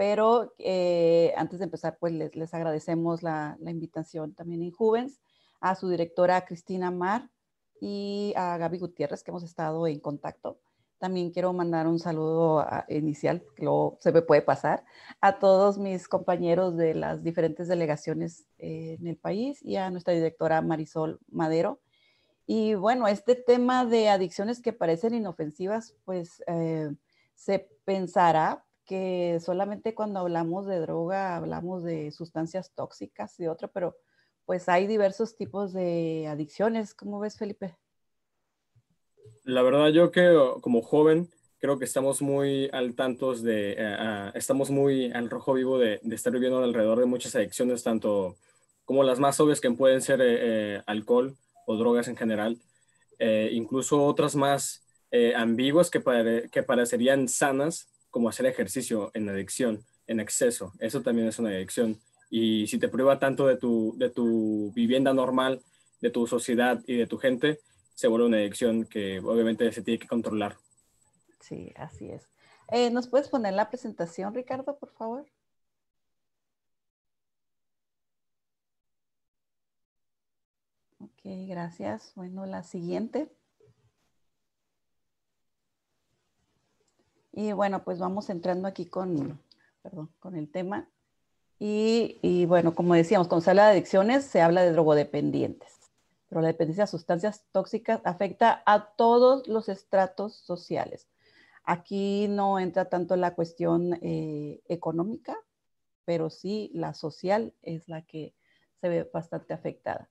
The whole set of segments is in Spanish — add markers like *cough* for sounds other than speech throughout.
pero eh, antes de empezar, pues les, agradecemos la, invitación también en Juvens, a su directora Cristina Mar y a Gaby Gutiérrez, que hemos estado en contacto. También quiero mandar un saludo ah, inicial, que luego se me puede pasar, a todos mis compañeros de las diferentes delegaciones eh, en el país y a nuestra directora Marisol Madero. Y bueno, este tema de adicciones que parecen inofensivas, pues eh, se pensará que solamente cuando hablamos de droga hablamos de sustancias tóxicas y otro, pero pues hay diversos tipos de adicciones. ¿Cómo ves, Felipe? La verdad, yo que como joven creo que estamos muy al tanto de, eh, ah, estamos muy al rojo vivo de, estar viviendo alrededor de muchas adicciones, tanto como las más obvias que pueden ser eh, eh, alcohol o drogas en general, incluso otras más ambiguas que, que parecerían sanas, como hacer ejercicio en adicción, en exceso. Eso también es una adicción. Y si te prueba tanto de tu, de tu vivienda normal, de tu sociedad y de tu gente, se vuelve una adicción que obviamente se tiene que controlar. Sí, así es. Eh, ¿Nos puedes poner la presentación, Ricardo, por favor? Ok, gracias. Bueno, la siguiente. Y bueno, pues vamos entrando aquí con, con el tema. Y, bueno, como decíamos, cuando se habla de adicciones, se habla de drogodependientes. Pero la dependencia de sustancias tóxicas afecta a todos los estratos sociales. Aquí no entra tanto la cuestión eh, económica, pero sí la social es la que se ve bastante afectada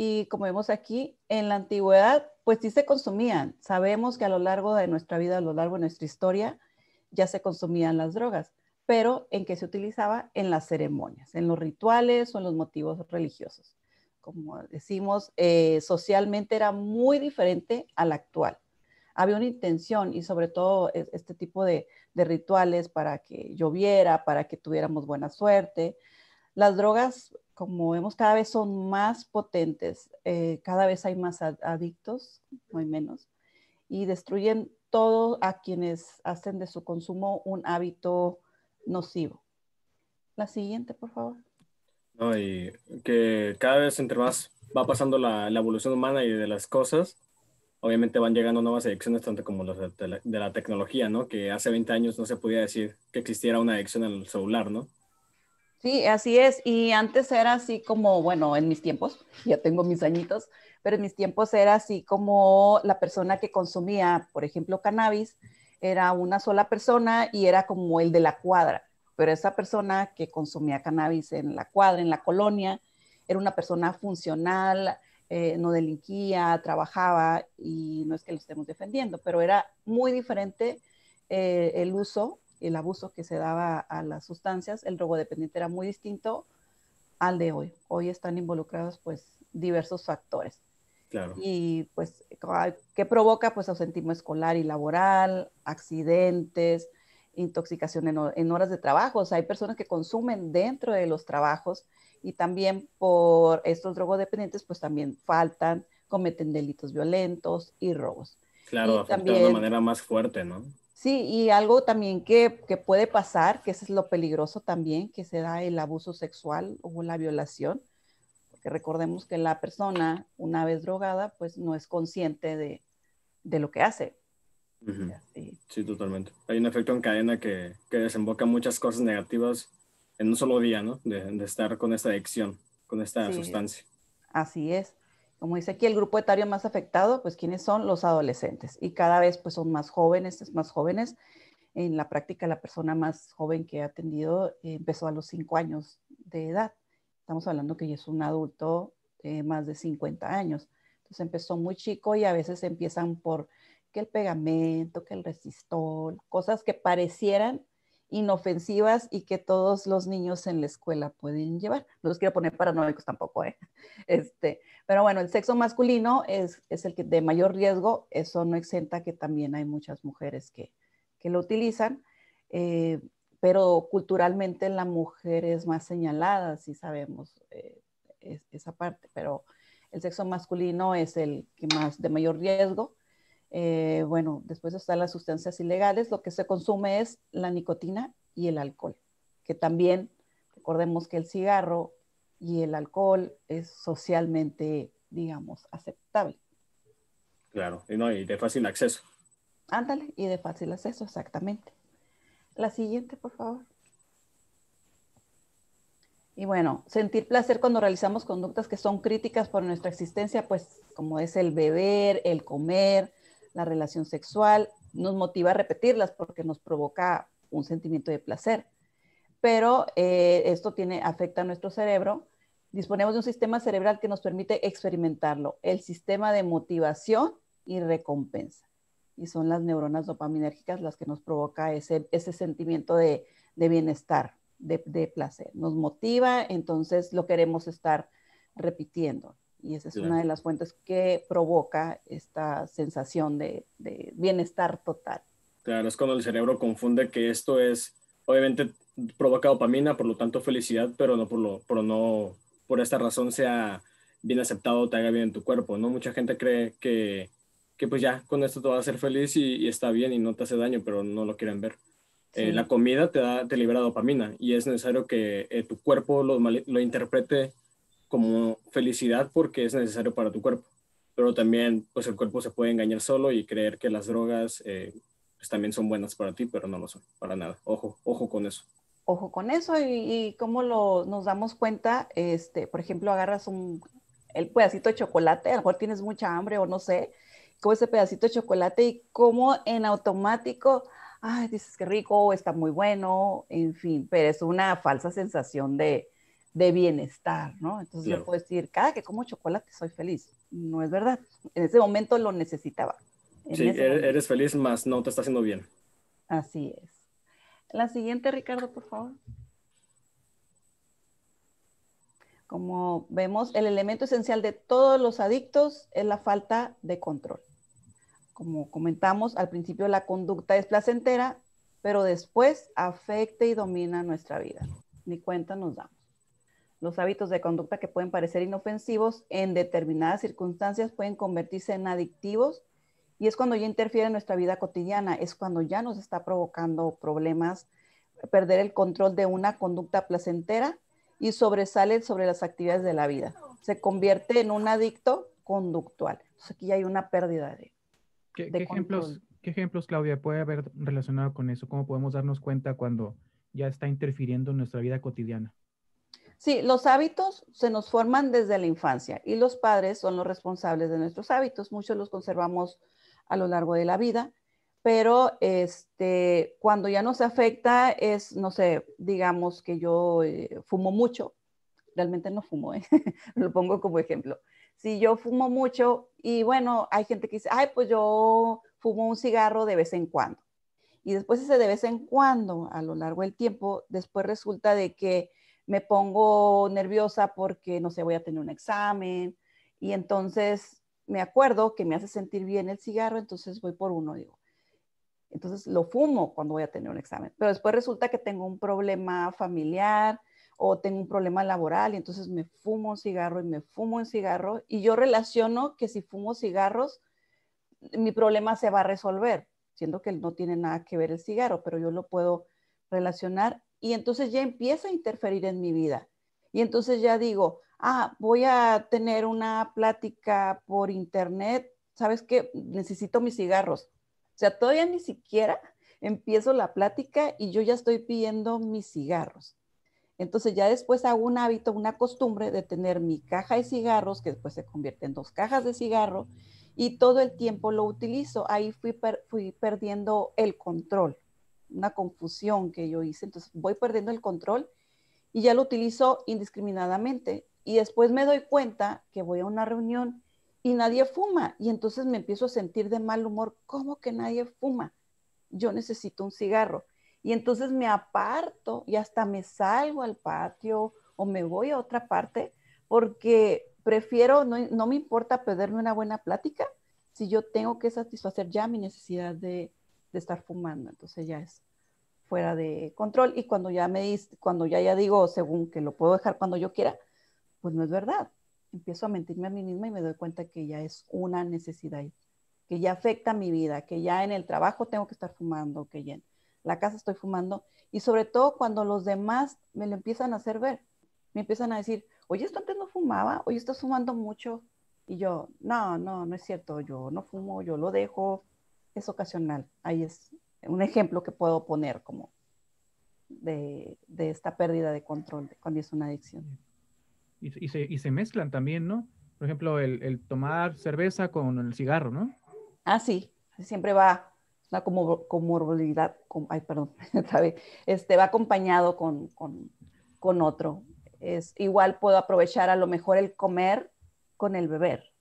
y como vemos aquí, en la antigüedad, pues sí se consumían. Sabemos que a lo largo de nuestra vida, a lo largo de nuestra historia, ya se consumían las drogas, pero ¿en qué se utilizaba? En las ceremonias, en los rituales o en los motivos religiosos. Como decimos, eh, socialmente era muy diferente al actual. Había una intención y sobre todo este tipo de rituales para que lloviera, para que tuviéramos buena suerte. Las drogas como vemos, cada vez son más potentes, eh, cada vez hay más adictos, no menos, y destruyen todo a quienes hacen de su consumo un hábito nocivo. La siguiente, por favor. No, que cada vez entre más va pasando la, evolución humana y de las cosas, obviamente van llegando nuevas adicciones, tanto como las de, la, tecnología, ¿no? Que hace 20 años no se podía decir que existiera una adicción al celular, ¿no? Sí, así es. Y antes era así como, bueno, en mis tiempos, *laughs* ya tengo mis añitos, pero en mis tiempos era así como la persona que consumía, por ejemplo, cannabis, era una sola persona y era como el de la cuadra. Pero esa persona que consumía cannabis en la cuadra, en la colonia, era una persona funcional, eh, no delinquía, trabajaba y no es que lo estemos defendiendo, pero era muy diferente eh, el uso el abuso que se daba a las sustancias, el robo dependiente era muy distinto al de hoy. Hoy están involucrados pues diversos factores. Claro. Y pues, ¿qué provoca? Pues ausentismo escolar y laboral, accidentes, intoxicación en, horas de trabajo. hay personas que consumen dentro de los trabajos y también por estos dependientes, pues también faltan, cometen delitos violentos y robos. Claro, de una manera más fuerte, ¿no? Sí, y algo también que, puede pasar, que eso es lo peligroso también, que se da el abuso sexual o la violación, porque recordemos que la persona, una vez drogada, pues no es consciente de, lo que hace. Este, sí. totalmente. Hay un efecto en cadena que, desemboca muchas cosas negativas en un solo día, ¿no? De, estar con esta adicción, con esta sustancia. Así es. Como dice aquí, el grupo etario más afectado, pues ¿quiénes son? Los adolescentes. Y cada vez pues son más jóvenes, más jóvenes. En la práctica, la persona más joven que he atendido eh, empezó a los 5 años de edad. Estamos hablando que ya es un adulto de más de 50 años. Entonces empezó muy chico y a veces empiezan por que el pegamento, que el resistol, cosas que parecieran inofensivas y que todos los niños en la escuela pueden llevar. No los quiero poner paranoicos tampoco, ¿eh? *laughs* Este, pero bueno, el sexo masculino es, es el que de mayor riesgo, eso no exenta que también hay muchas mujeres que, que lo utilizan, eh, pero culturalmente la mujer es más señalada, si sabemos eh, esa parte, pero el sexo masculino es el que más de mayor riesgo eh, bueno, después están las sustancias ilegales, lo que se consume es la nicotina y el alcohol, que también recordemos que el cigarro y el alcohol es socialmente, digamos, aceptable. Claro, y, no, y de fácil acceso. Ándale, y de fácil acceso, exactamente. La siguiente, por favor. Y bueno, sentir placer cuando realizamos conductas que son críticas por nuestra existencia, pues como es el beber, el comer, la relación sexual, nos motiva a repetirlas porque nos provoca un sentimiento de placer. Pero eh, esto tiene, afecta a nuestro cerebro. Disponemos de un sistema cerebral que nos permite experimentarlo, el sistema de motivación y recompensa. Y son las neuronas dopaminérgicas las que nos provoca ese, sentimiento de, bienestar, de placer. Nos motiva, entonces lo queremos estar repitiendo. Y esa es una de las fuentes que provoca esta sensación de, bienestar total. Claro, es cuando el cerebro confunde que esto es, obviamente provoca dopamina, por lo tanto felicidad, pero no por, lo, por no, por esta razón sea bien aceptado, te haga bien en tu cuerpo, ¿no? Mucha gente cree que, que pues ya con esto te vas a ser feliz y, está bien y no te hace daño, pero no lo quieren ver. Eh, la comida te, da, te libera dopamina y es necesario que eh, tu cuerpo lo, lo interprete como felicidad porque es necesario para tu cuerpo. Pero también, pues el cuerpo se puede engañar solo y creer que las drogas eh, pues, también son buenas para ti, pero no lo son, para nada. Ojo, ojo con eso. Ojo con eso y, y cómo lo, nos damos cuenta, este, por ejemplo, agarras un, el pedacito de chocolate, a lo mejor tienes mucha hambre o no sé, como ese pedacito de chocolate y como en automático, dices que rico, está muy bueno, en fin, pero es una falsa sensación de, de bienestar, ¿no? Entonces yo puedo decir, cada que como chocolate soy feliz. No es verdad. En ese momento lo necesitaba. sí, eres feliz, más no te está haciendo bien. Así es. La siguiente, Ricardo, por favor. Como vemos, el elemento esencial de todos los adictos es la falta de control. Como comentamos, al principio la conducta es placentera, pero después afecta y domina nuestra vida. Ni cuenta nos damos. Los hábitos de conducta que pueden parecer inofensivos en determinadas circunstancias pueden convertirse en adictivos y es cuando ya interfiere en nuestra vida cotidiana, es cuando ya nos está provocando problemas, perder el control de una conducta placentera y sobresale sobre las actividades de la vida. Se convierte en un adicto conductual. aquí ya hay una pérdida de... ¿Qué, ejemplos, ¿Qué ejemplos, Claudia, puede haber relacionado con eso? ¿Cómo podemos darnos cuenta cuando ya está interfiriendo en nuestra vida cotidiana? Sí, los hábitos se nos forman desde la infancia y los padres son los responsables de nuestros hábitos. Muchos los conservamos a lo largo de la vida, pero este, cuando ya nos afecta es, no sé, digamos que yo eh, fumo mucho, realmente no fumo, ¿eh? *laughs* lo pongo como ejemplo. Si yo fumo mucho y bueno, hay gente que dice, ay, pues yo fumo un cigarro de vez en cuando. Y después ese de vez en cuando, a lo largo del tiempo, después resulta de que me pongo nerviosa porque, no sé, voy a tener un examen y entonces me acuerdo que me hace sentir bien el cigarro, entonces voy por uno, digo. Entonces lo fumo cuando voy a tener un examen, pero después resulta que tengo un problema familiar o tengo un problema laboral y entonces me fumo un cigarro y me fumo un cigarro y yo relaciono que si fumo cigarros, mi problema se va a resolver, siendo que no tiene nada que ver el cigarro, pero yo lo puedo relacionar y entonces ya empieza a interferir en mi vida. Y entonces ya digo, ah, voy a tener una plática por internet, ¿sabes qué? Necesito mis cigarros. O sea, todavía ni siquiera empiezo la plática y yo ya estoy pidiendo mis cigarros. Entonces ya después hago un hábito, una costumbre de tener mi caja de cigarros, que después se convierte en dos cajas de cigarro, y todo el tiempo lo utilizo. Ahí fui, fui perdiendo el control una confusión que yo hice, entonces voy perdiendo el control y ya lo utilizo indiscriminadamente. Y después me doy cuenta que voy a una reunión y nadie fuma y entonces me empiezo a sentir de mal humor, ¿cómo que nadie fuma? Yo necesito un cigarro. Y entonces me aparto y hasta me salgo al patio o me voy a otra parte porque prefiero, no, no me importa perderme una buena plática si yo tengo que satisfacer ya mi necesidad de, de estar fumando, entonces ya es fuera de control y cuando ya me cuando ya ya digo según que lo puedo dejar cuando yo quiera, pues no es verdad. Empiezo a mentirme a mí misma y me doy cuenta que ya es una necesidad, que ya afecta mi vida, que ya en el trabajo tengo que estar fumando, que ya en la casa estoy fumando y sobre todo cuando los demás me lo empiezan a hacer ver, me empiezan a decir, "Oye, esto antes no fumaba, oye, estás fumando mucho." Y yo, "No, no, no es cierto, yo no fumo, yo lo dejo." es ocasional. Ahí es un ejemplo que puedo poner como de, esta pérdida de control cuando es una adicción. Y, se, mezclan también, ¿no? Por ejemplo, el, tomar cerveza con el cigarro, ¿no? Ah, sí, siempre va una comorbilidad, ay, perdón, *laughs* este, va acompañado con, otro. Es, igual puedo aprovechar a lo mejor el comer con el beber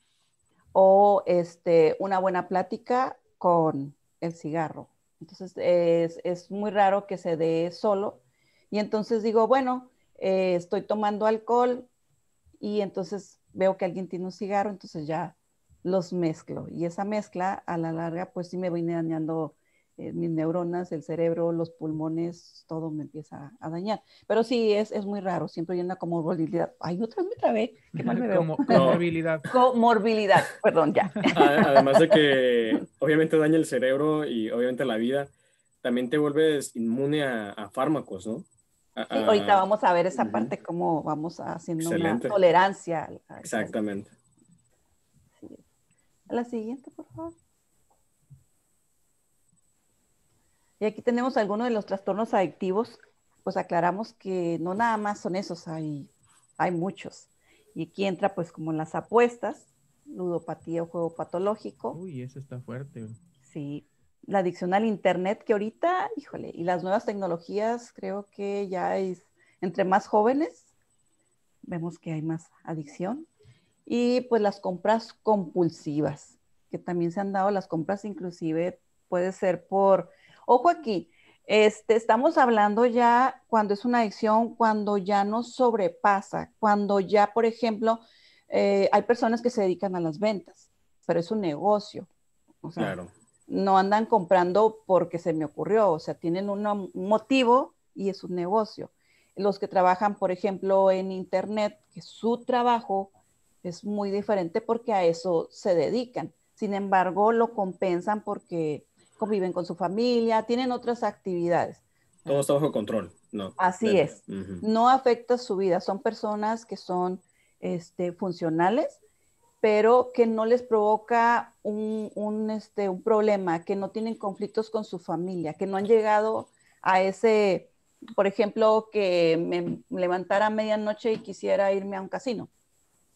o este, una buena plática con el cigarro. Entonces es, muy raro que se dé solo. Y entonces digo, bueno, eh, estoy tomando alcohol y entonces veo que alguien tiene un cigarro, entonces ya los mezclo. Y esa mezcla a la larga, pues sí me voy dañando eh, mis neuronas, el cerebro, los pulmones, todo me empieza a dañar. Pero sí, es, es muy raro, siempre hay una comorbilidad. Ay, otra vez me vez. qué *laughs* comorbilidad. *laughs* comorbilidad, perdón, ya. *laughs* Además de que obviamente daña el cerebro y obviamente la vida, también te vuelves inmune a, fármacos, ¿no? ahorita vamos a ver esa parte, cómo vamos haciendo una tolerancia. Exactamente. a La siguiente, por favor. Y aquí tenemos algunos de los trastornos adictivos, pues aclaramos que no nada más son esos, hay, hay muchos. Y aquí entra pues como las apuestas, ludopatía o juego patológico. Uy, eso está fuerte. Sí, la adicción al Internet que ahorita, híjole, y las nuevas tecnologías, creo que ya es, entre más jóvenes, vemos que hay más adicción. Y pues las compras compulsivas, que también se han dado las compras, inclusive puede ser por Ojo aquí, este, estamos hablando ya cuando es una adicción, cuando ya no sobrepasa, cuando ya, por ejemplo, eh, hay personas que se dedican a las ventas, pero es un negocio. O sea, no andan comprando porque se me ocurrió, o sea, tienen un motivo y es un negocio. Los que trabajan, por ejemplo, en Internet, que su trabajo es muy diferente porque a eso se dedican. Sin embargo, lo compensan porque conviven con su familia, tienen otras actividades. Todo está bajo control, ¿no? Así es. No afecta su vida. Son personas que son este, funcionales, pero que no les provoca un, un, este, un problema, que no tienen conflictos con su familia, que no han llegado a ese, por ejemplo, que me levantara a medianoche y quisiera irme a un casino.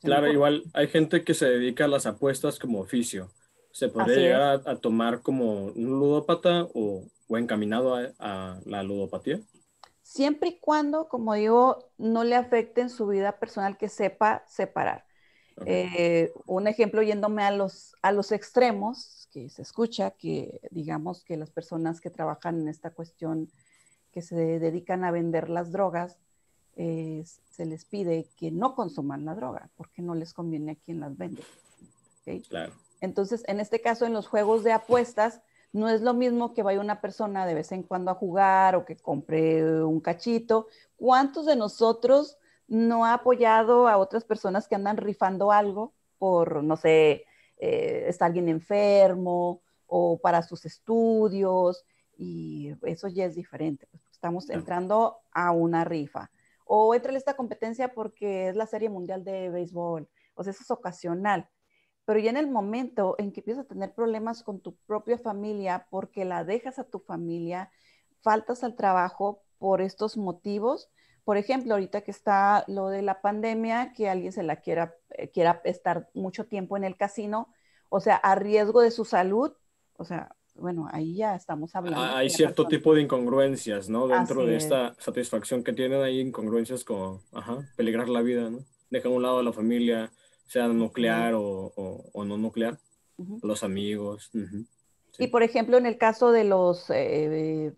Claro, igual hay gente que se dedica a las apuestas como oficio se podría llegar a, tomar como un ludópata o, encaminado a, la ludopatía? Siempre y cuando, como digo, no le afecte en su vida personal que sepa separar. Eh, un ejemplo yéndome a los, a los extremos, que se escucha que digamos que las personas que trabajan en esta cuestión, que se dedican a vender las drogas, eh, se les pide que no consuman la droga porque no les conviene a quien las vende. Claro. Entonces, en este caso, en los juegos de apuestas, no es lo mismo que vaya una persona de vez en cuando a jugar o que compre un cachito. ¿Cuántos de nosotros no ha apoyado a otras personas que andan rifando algo por, no sé, eh, está alguien enfermo o para sus estudios? Y eso ya es diferente. Pues, estamos entrando a una rifa. O entra esta competencia porque es la Serie Mundial de Béisbol. O sea, eso es ocasional pero ya en el momento en que empiezas a tener problemas con tu propia familia porque la dejas a tu familia, faltas al trabajo por estos motivos, por ejemplo, ahorita que está lo de la pandemia, que alguien se la quiera, eh, quiera estar mucho tiempo en el casino, o sea, a riesgo de su salud, o sea, bueno, ahí ya estamos ah, hablando. hay cierto tipo de incongruencias, ¿no? Dentro de esta satisfacción que tienen, ahí incongruencias como, ajá, peligrar la vida, ¿no? dejan a un lado a la familia, sea nuclear o, o, no nuclear, los amigos. Y por ejemplo, en el caso de los eh,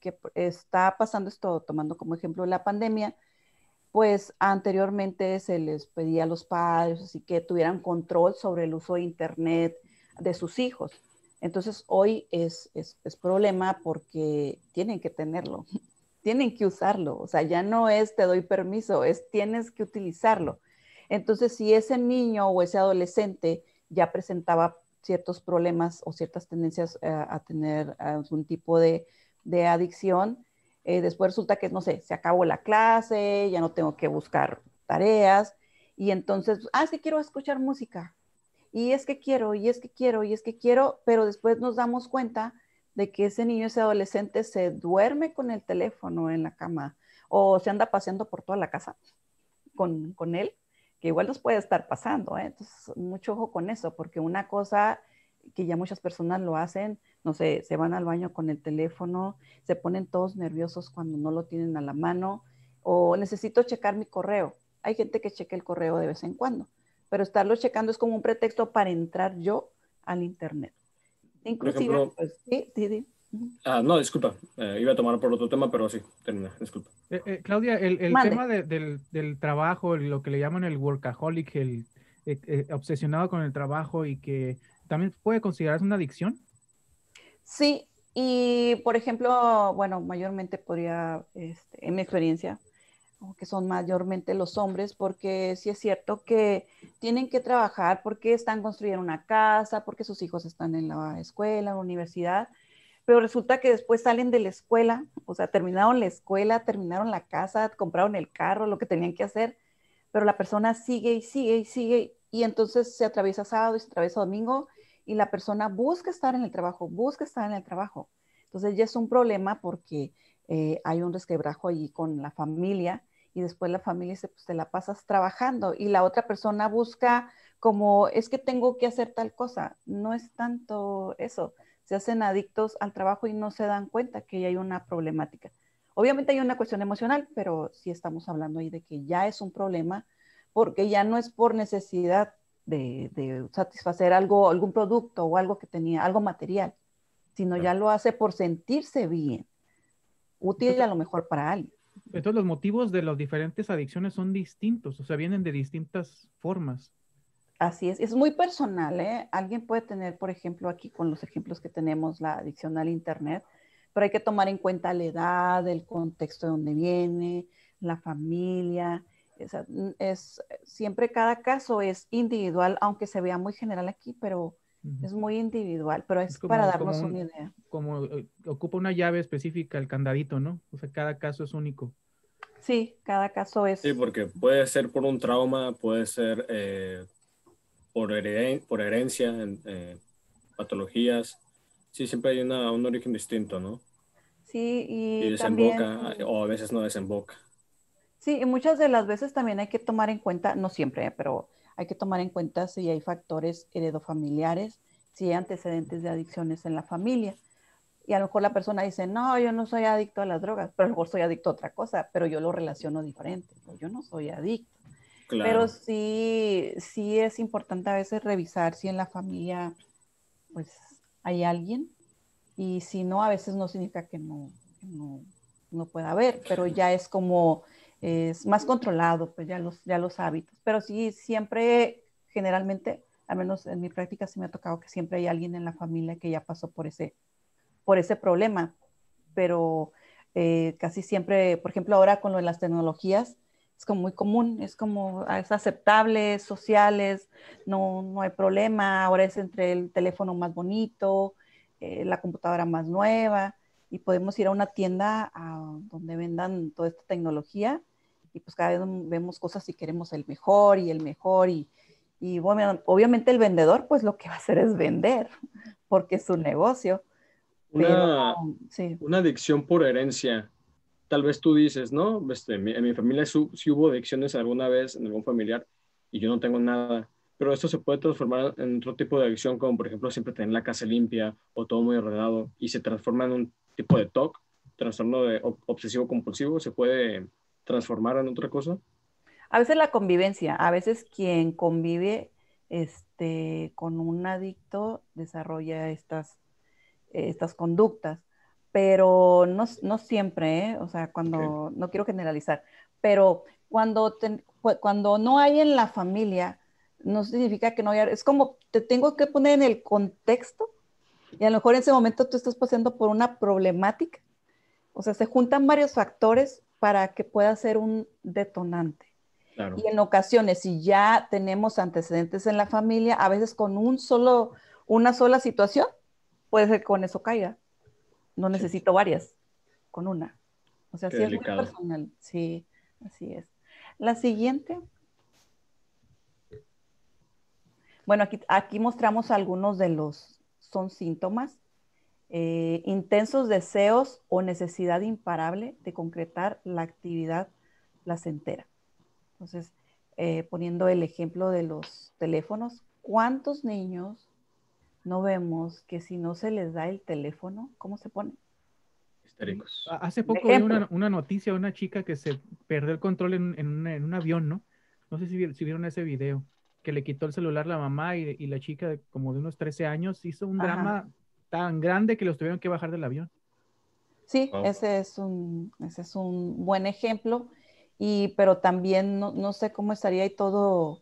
que está pasando esto, tomando como ejemplo la pandemia, pues anteriormente se les pedía a los padres así que tuvieran control sobre el uso de internet de sus hijos. Entonces hoy es, es, es problema porque tienen que tenerlo, *laughs* tienen que usarlo, o sea, ya no es te doy permiso, es tienes que utilizarlo. Entonces, si ese niño o ese adolescente ya presentaba ciertos problemas o ciertas tendencias eh, a tener algún tipo de, adicción, eh, después resulta que, no sé, se acabó la clase, ya no tengo que buscar tareas, y entonces, ah, es quiero escuchar música, y es que quiero, y es que quiero, y es que quiero, pero después nos damos cuenta de que ese niño, ese adolescente se duerme con el teléfono en la cama o se anda paseando por toda la casa con él que igual nos puede estar pasando. ¿eh? Entonces, mucho ojo con eso, porque una cosa que ya muchas personas lo hacen, no sé, se van al baño con el teléfono, se ponen todos nerviosos cuando no lo tienen a la mano, o necesito checar mi correo. Hay gente que cheque el correo de vez en cuando, pero estarlo checando es como un pretexto para entrar yo al Internet. Inclusive, pues, sí, sí, sí. Ah, no, disculpa, eh, iba a tomar por otro tema, pero sí, termina, disculpa. Eh, eh, Claudia, el, tema del, trabajo, lo que le llaman el workaholic, el obsesionado con el trabajo y que también puede considerarse una adicción. Sí, y por ejemplo, bueno, mayormente podría, este, en mi experiencia, que son mayormente los hombres, porque sí es cierto que tienen que trabajar porque están construyendo una casa, porque sus hijos están en la escuela, en la universidad, pero resulta que después salen de la escuela, o sea, terminaron la escuela, terminaron la casa, compraron el carro, lo que tenían que hacer, pero la persona sigue y sigue y sigue y entonces se atraviesa sábado y se atraviesa domingo y la persona busca estar en el trabajo, busca estar en el trabajo. Entonces ya es un problema porque eh, hay un resquebrajo allí con la familia y después la familia se pues, te la pasas trabajando y la otra persona busca como, es que tengo que hacer tal cosa. No es tanto eso, se hacen adictos al trabajo y no se dan cuenta que hay una problemática. Obviamente hay una cuestión emocional, pero sí estamos hablando ahí de que ya es un problema porque ya no es por necesidad de, satisfacer algo, algún producto o algo que tenía, algo material, sino ya lo hace por sentirse bien, útil a lo mejor para alguien. Entonces los motivos de las diferentes adicciones son distintos, o sea, vienen de distintas formas. Así es, es muy personal, ¿eh? Alguien puede tener, por ejemplo, aquí con los ejemplos que tenemos, la adicción al Internet, pero hay que tomar en cuenta la edad, el contexto de donde viene, la familia. Es, siempre cada caso es individual, aunque se vea muy general aquí, pero es muy individual, pero es, para darnos una idea. Como eh, ocupa una llave específica, el candadito, ¿no? O sea, cada caso es único. Sí, cada caso es. Sí, porque puede ser por un trauma, puede ser eh, por, por herencia, en, eh, patologías. Sí, siempre hay una, un origen distinto, ¿no? Sí, y, y desemboca, eh, o a veces no desemboca. Sí, y muchas de las veces también hay que tomar en cuenta, no siempre, eh, pero hay que tomar en cuenta si hay factores heredofamiliares, si hay antecedentes de adicciones en la familia. Y a lo mejor la persona dice, no, yo no soy adicto a las drogas, pero a lo mejor soy adicto a otra cosa, pero yo lo relaciono diferente. Yo no soy adicto. Pero sí, sí es importante a veces revisar si en la familia pues hay alguien y si no, a veces no significa que no, no, no, pueda haber, pero ya es como, es más controlado, pues ya los, ya los hábitos. Pero sí, siempre, generalmente, al menos en mi práctica sí me ha tocado que siempre hay alguien en la familia que ya pasó por ese, por ese problema, pero eh, casi siempre, por ejemplo, ahora con lo de las tecnologías, es como muy común, es como ah, es aceptable, sociales, no, no hay problema, ahora es entre el teléfono más bonito, eh, la computadora más nueva, y podemos ir a una tienda a ah, donde vendan toda esta tecnología y pues cada vez vemos cosas y queremos el mejor y el mejor y, y bueno, obviamente el vendedor pues lo que va a hacer es vender porque es su negocio. Una, una adicción por herencia tal vez tú dices, ¿no? Este, en, mi, familia si hubo adicciones alguna vez en algún familiar y yo no tengo nada, pero esto se puede transformar en otro tipo de adicción, como por ejemplo siempre tener la casa limpia o todo muy ordenado y se transforma en un tipo de TOC, trastorno obsesivo compulsivo, se puede transformar en otra cosa. A veces la convivencia, a veces quien convive este, con un adicto desarrolla estas, eh, estas conductas pero no, siempre, ¿eh? o sea, cuando, no quiero generalizar, pero cuando, cuando no hay en la familia, no significa que no haya, es como te tengo que poner en el contexto y a lo mejor en ese momento tú estás pasando por una problemática, o sea, se juntan varios factores para que pueda ser un detonante. Y en ocasiones, si ya tenemos antecedentes en la familia, a veces con un solo, una sola situación, puede ser que con eso caiga. No necesito varias, con una. O sea, sí es muy personal. Sí, así es. La siguiente. Bueno, aquí, aquí mostramos algunos de los, son síntomas. Eh, intensos deseos o necesidad imparable de concretar la actividad placentera. Entonces, eh, poniendo el ejemplo de los teléfonos, ¿cuántos niños no vemos que si no se les da el teléfono, ¿cómo se pone? Hace poco vi una, noticia de una chica que se perdió el control en, un, avión, ¿no? No sé si, vieron ese video, que le quitó el celular la mamá y, y la chica de, como de unos 13 años hizo un drama tan grande que los tuvieron que bajar del avión. Sí, ese, es un, ese es un buen ejemplo, y, pero también no, sé cómo estaría ahí todo,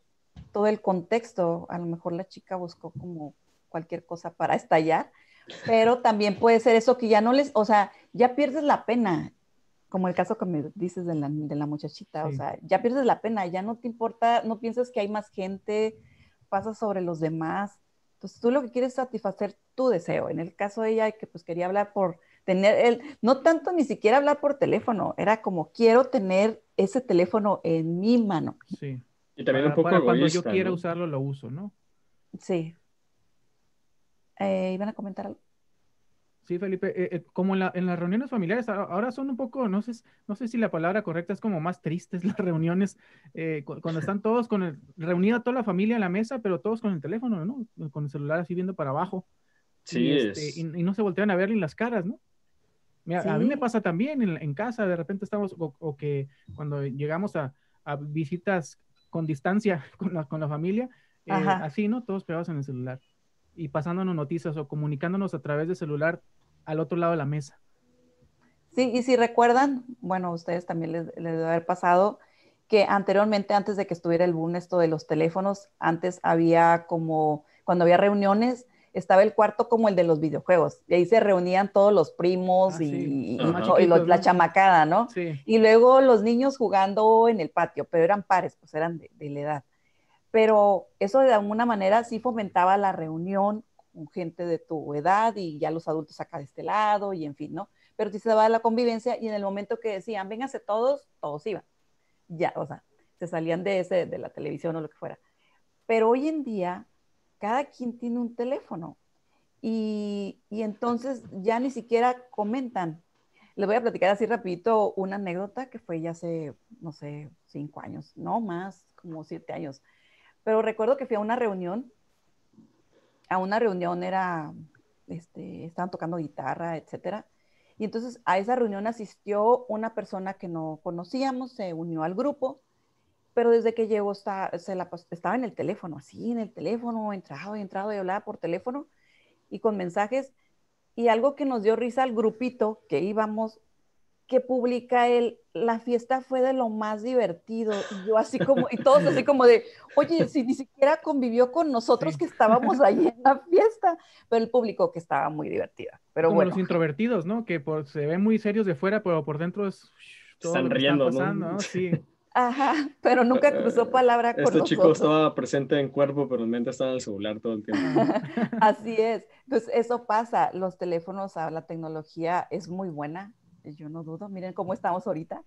todo el contexto. A lo mejor la chica buscó como cualquier cosa para estallar, pero también puede ser eso que ya no les, o sea, ya pierdes la pena, como el caso que me dices de la, muchachita, o sea, ya pierdes la pena, ya no te importa, no piensas que hay más gente, pasa sobre los demás, entonces tú lo que quieres es satisfacer tu deseo, en el caso de ella que pues quería hablar por tener el, no tanto ni siquiera hablar por teléfono, era como quiero tener ese teléfono en mi mano. Sí. Y también un poco cuando yo quiero usarlo lo uso, ¿no? Sí. Eh, ¿Iban a comentar algo? Sí, Felipe, eh, eh, como en, las reuniones familiares, ahora son un poco, no sé, no sé si la palabra correcta es como más tristes *laughs* las reuniones, cuando están todos con reunida toda la familia en la mesa, pero todos con el teléfono, ¿no? Con el celular así viendo para abajo. Sí. Y, este, y, no se voltean a ver ni las caras, ¿no? A mí me pasa también en, casa, de repente estamos, o, que cuando llegamos a, visitas con distancia *laughs* con con la familia, así, ¿no? Todos pegados en el celular y pasándonos noticias o comunicándonos a través de celular al otro lado de la mesa. Sí, y si recuerdan, bueno, a ustedes también les, debe haber pasado que anteriormente, antes de que estuviera el boom esto de los teléfonos, antes había como, cuando había reuniones, estaba el cuarto como el de los videojuegos. Y ahí se reunían todos los primos ah, y, la chamacada, ¿no? Sí. Y luego los niños jugando en el patio, pero eran pares, pues eran de la edad pero eso de alguna manera sí fomentaba la reunión con gente de tu edad y ya los adultos acá de este lado y en fin, ¿no? Pero sí se daba la convivencia y en el momento que decían, vénganse todos, todos iban. Ya, o sea, se salían de ese, de la televisión o lo que fuera. Pero hoy en día, cada quien tiene un teléfono y, y entonces ya ni siquiera comentan. Les voy a platicar así rapidito una anécdota que fue ya hace, no sé, cinco años, no más, como siete años pero recuerdo que fui a una reunión, a una reunión era, este, estaban tocando guitarra, etcétera. Y entonces a esa reunión asistió una persona que no conocíamos, se unió al grupo, pero desde que llegó la, estaba en el teléfono, así en el teléfono, entrado y entrado y hablaba por teléfono y con mensajes. Y algo que nos dio risa al grupito que íbamos que publica él, la fiesta fue de lo más divertido. Y yo así como, y todos así como de, oye, si ni siquiera convivió con nosotros que estábamos ahí en la fiesta, pero el público que estaba muy divertida. Pero como bueno. los introvertidos, ¿no? Que por, se ven muy serios de fuera, pero por dentro es... están riendo, ¿no? Sí. Ajá, pero nunca cruzó eh, palabra con Este chico estaba presente en cuerpo, pero en mente estaba en el celular todo el tiempo. *laughs* Así es. Pues eso pasa. Los teléfonos, ah, la tecnología es muy buena, eh, yo no dudo, miren cómo estamos ahorita,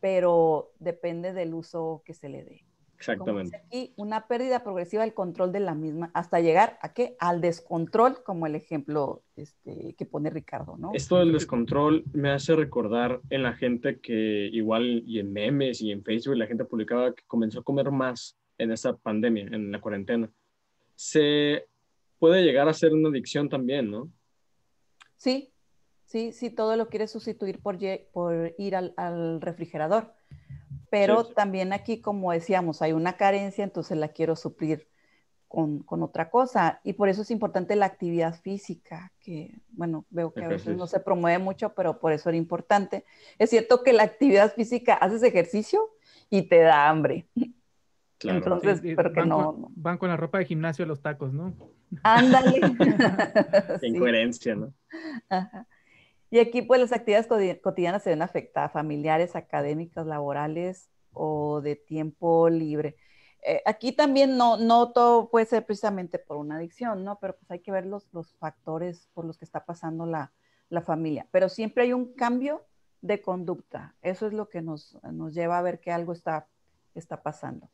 pero depende del uso que se le dé. Exactamente. Y una pérdida progresiva del control de la misma, hasta llegar a qué? Al descontrol, como el ejemplo este, que pone Ricardo, ¿no? Esto del descontrol me hace recordar en la gente que igual y en memes y en Facebook la gente publicaba que comenzó a comer más en esta pandemia, en la cuarentena. Se puede llegar a ser una adicción también, ¿no? Sí, ¿sí? Si todo lo quieres sustituir por, por ir al, refrigerador. Pero también aquí, como decíamos, hay una carencia, entonces la quiero suplir con, con, otra cosa. Y por eso es importante la actividad física, que bueno, veo que a veces no se promueve mucho, pero por eso era importante. Es cierto que la actividad física, haces ejercicio y te da hambre. Claro. Entonces, ¿por eh, pero no, Van con la ropa de gimnasio a los tacos, ¿no? Ándale. en *laughs* *laughs* coherencia, ¿no? Ajá. Y aquí pues las actividades cotidianas se ven afectadas, familiares, académicas, laborales o de tiempo libre. Eh, aquí también no, no todo puede ser precisamente por una adicción, ¿no? Pero pues hay que ver los, los factores por los que está pasando la, la, familia. Pero siempre hay un cambio de conducta. Eso es lo que nos, nos lleva a ver que algo está, está pasando.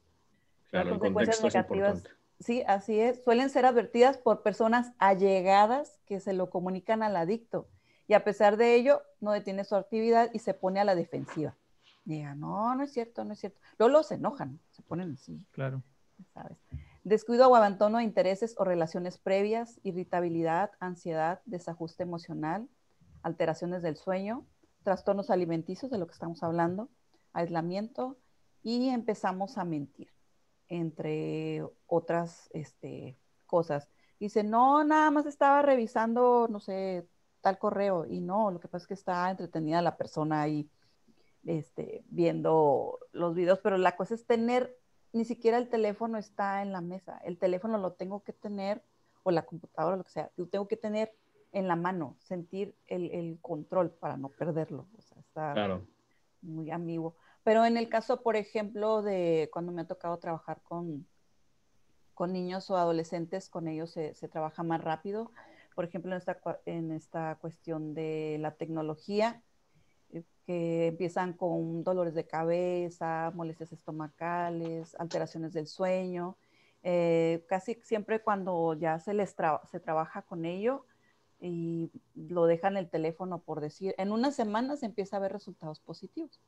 Claro, consecuencias negativas, sí, así es, suelen ser advertidas por personas allegadas que se lo comunican al adicto y a pesar de ello no detiene su actividad y se pone a la defensiva. Diga, no, no es cierto, no es cierto. Luego, los enojan, se ponen así. Claro. ¿Sabes? Descuido o abandono de intereses o relaciones previas, irritabilidad, ansiedad, desajuste emocional, alteraciones del sueño, trastornos alimenticios, de lo que estamos hablando, aislamiento y empezamos a mentir, entre otras este, cosas. Dice, no, nada más estaba revisando, no sé, tal correo y no, lo que pasa es que está entretenida la persona ahí este, viendo los videos, pero la cosa es tener, ni siquiera el teléfono está en la mesa, el teléfono lo tengo que tener, o la computadora, lo que sea, yo tengo que tener en la mano, sentir el, control para no perderlo, está muy amigo. Pero en el caso, por ejemplo, de cuando me ha tocado trabajar con, con niños o adolescentes, con ellos se, se trabaja más rápido por ejemplo, en esta, en esta cuestión de la tecnología, eh, que empiezan con dolores de cabeza, molestias estomacales, alteraciones del sueño. Eh, casi siempre cuando ya se les se trabaja con ello y lo dejan el teléfono por decir, en unas semanas se empieza a ver resultados positivos.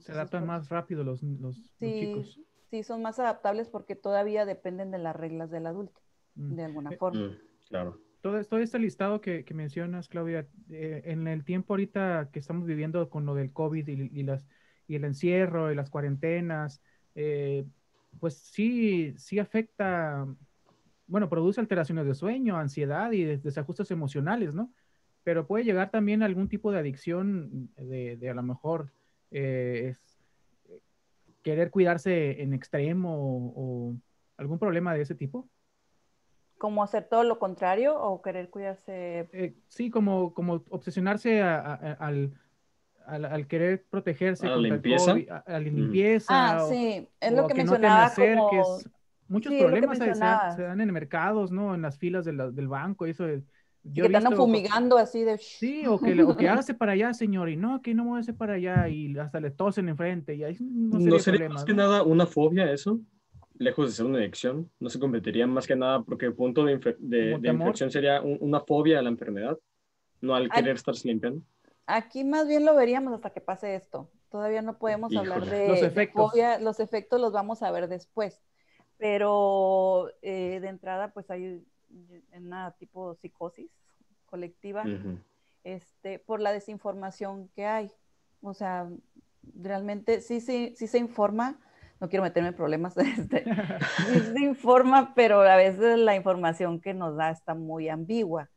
se adaptan pues más rápido los, los, chicos. Sí, son más adaptables porque todavía dependen de las reglas del adulto, de alguna eh, forma. Mm, claro todo, este listado que, mencionas, Claudia, eh, en el tiempo ahorita que estamos viviendo con lo del COVID y, las, y el encierro y las cuarentenas, eh, pues sí, sí afecta, bueno, produce alteraciones de sueño, ansiedad y desajustes emocionales, ¿no? Pero puede llegar también algún tipo de adicción de, a lo mejor eh, querer cuidarse en extremo o algún problema de ese tipo como hacer todo lo contrario o querer cuidarse. Eh, sí, como, como obsesionarse al, al, querer protegerse. A la limpieza. a, la mm. limpieza. Ah, sí, es lo que, mencionaba. muchos problemas se, dan en mercados, ¿no? En las filas del banco, eso que están fumigando así de... Sí, o que, o que hágase para allá, señor, y no, que no muévese para allá, y hasta le tosen enfrente, y ahí no, sería más que nada una fobia eso? lejos de ser una adicción, no se convertiría más que nada porque el punto de, infección sería una fobia a la enfermedad, no al querer estar estarse limpiando. Aquí más bien lo veríamos hasta que pase esto. Todavía no podemos hablar de, los efectos. los efectos los vamos a ver después. Pero eh, de entrada, pues hay una tipo psicosis colectiva este, por la desinformación que hay. O sea, realmente sí, sí, sí se informa, no quiero meterme en problemas, *laughs* este, se informa, pero a veces la información que nos da está muy ambigua.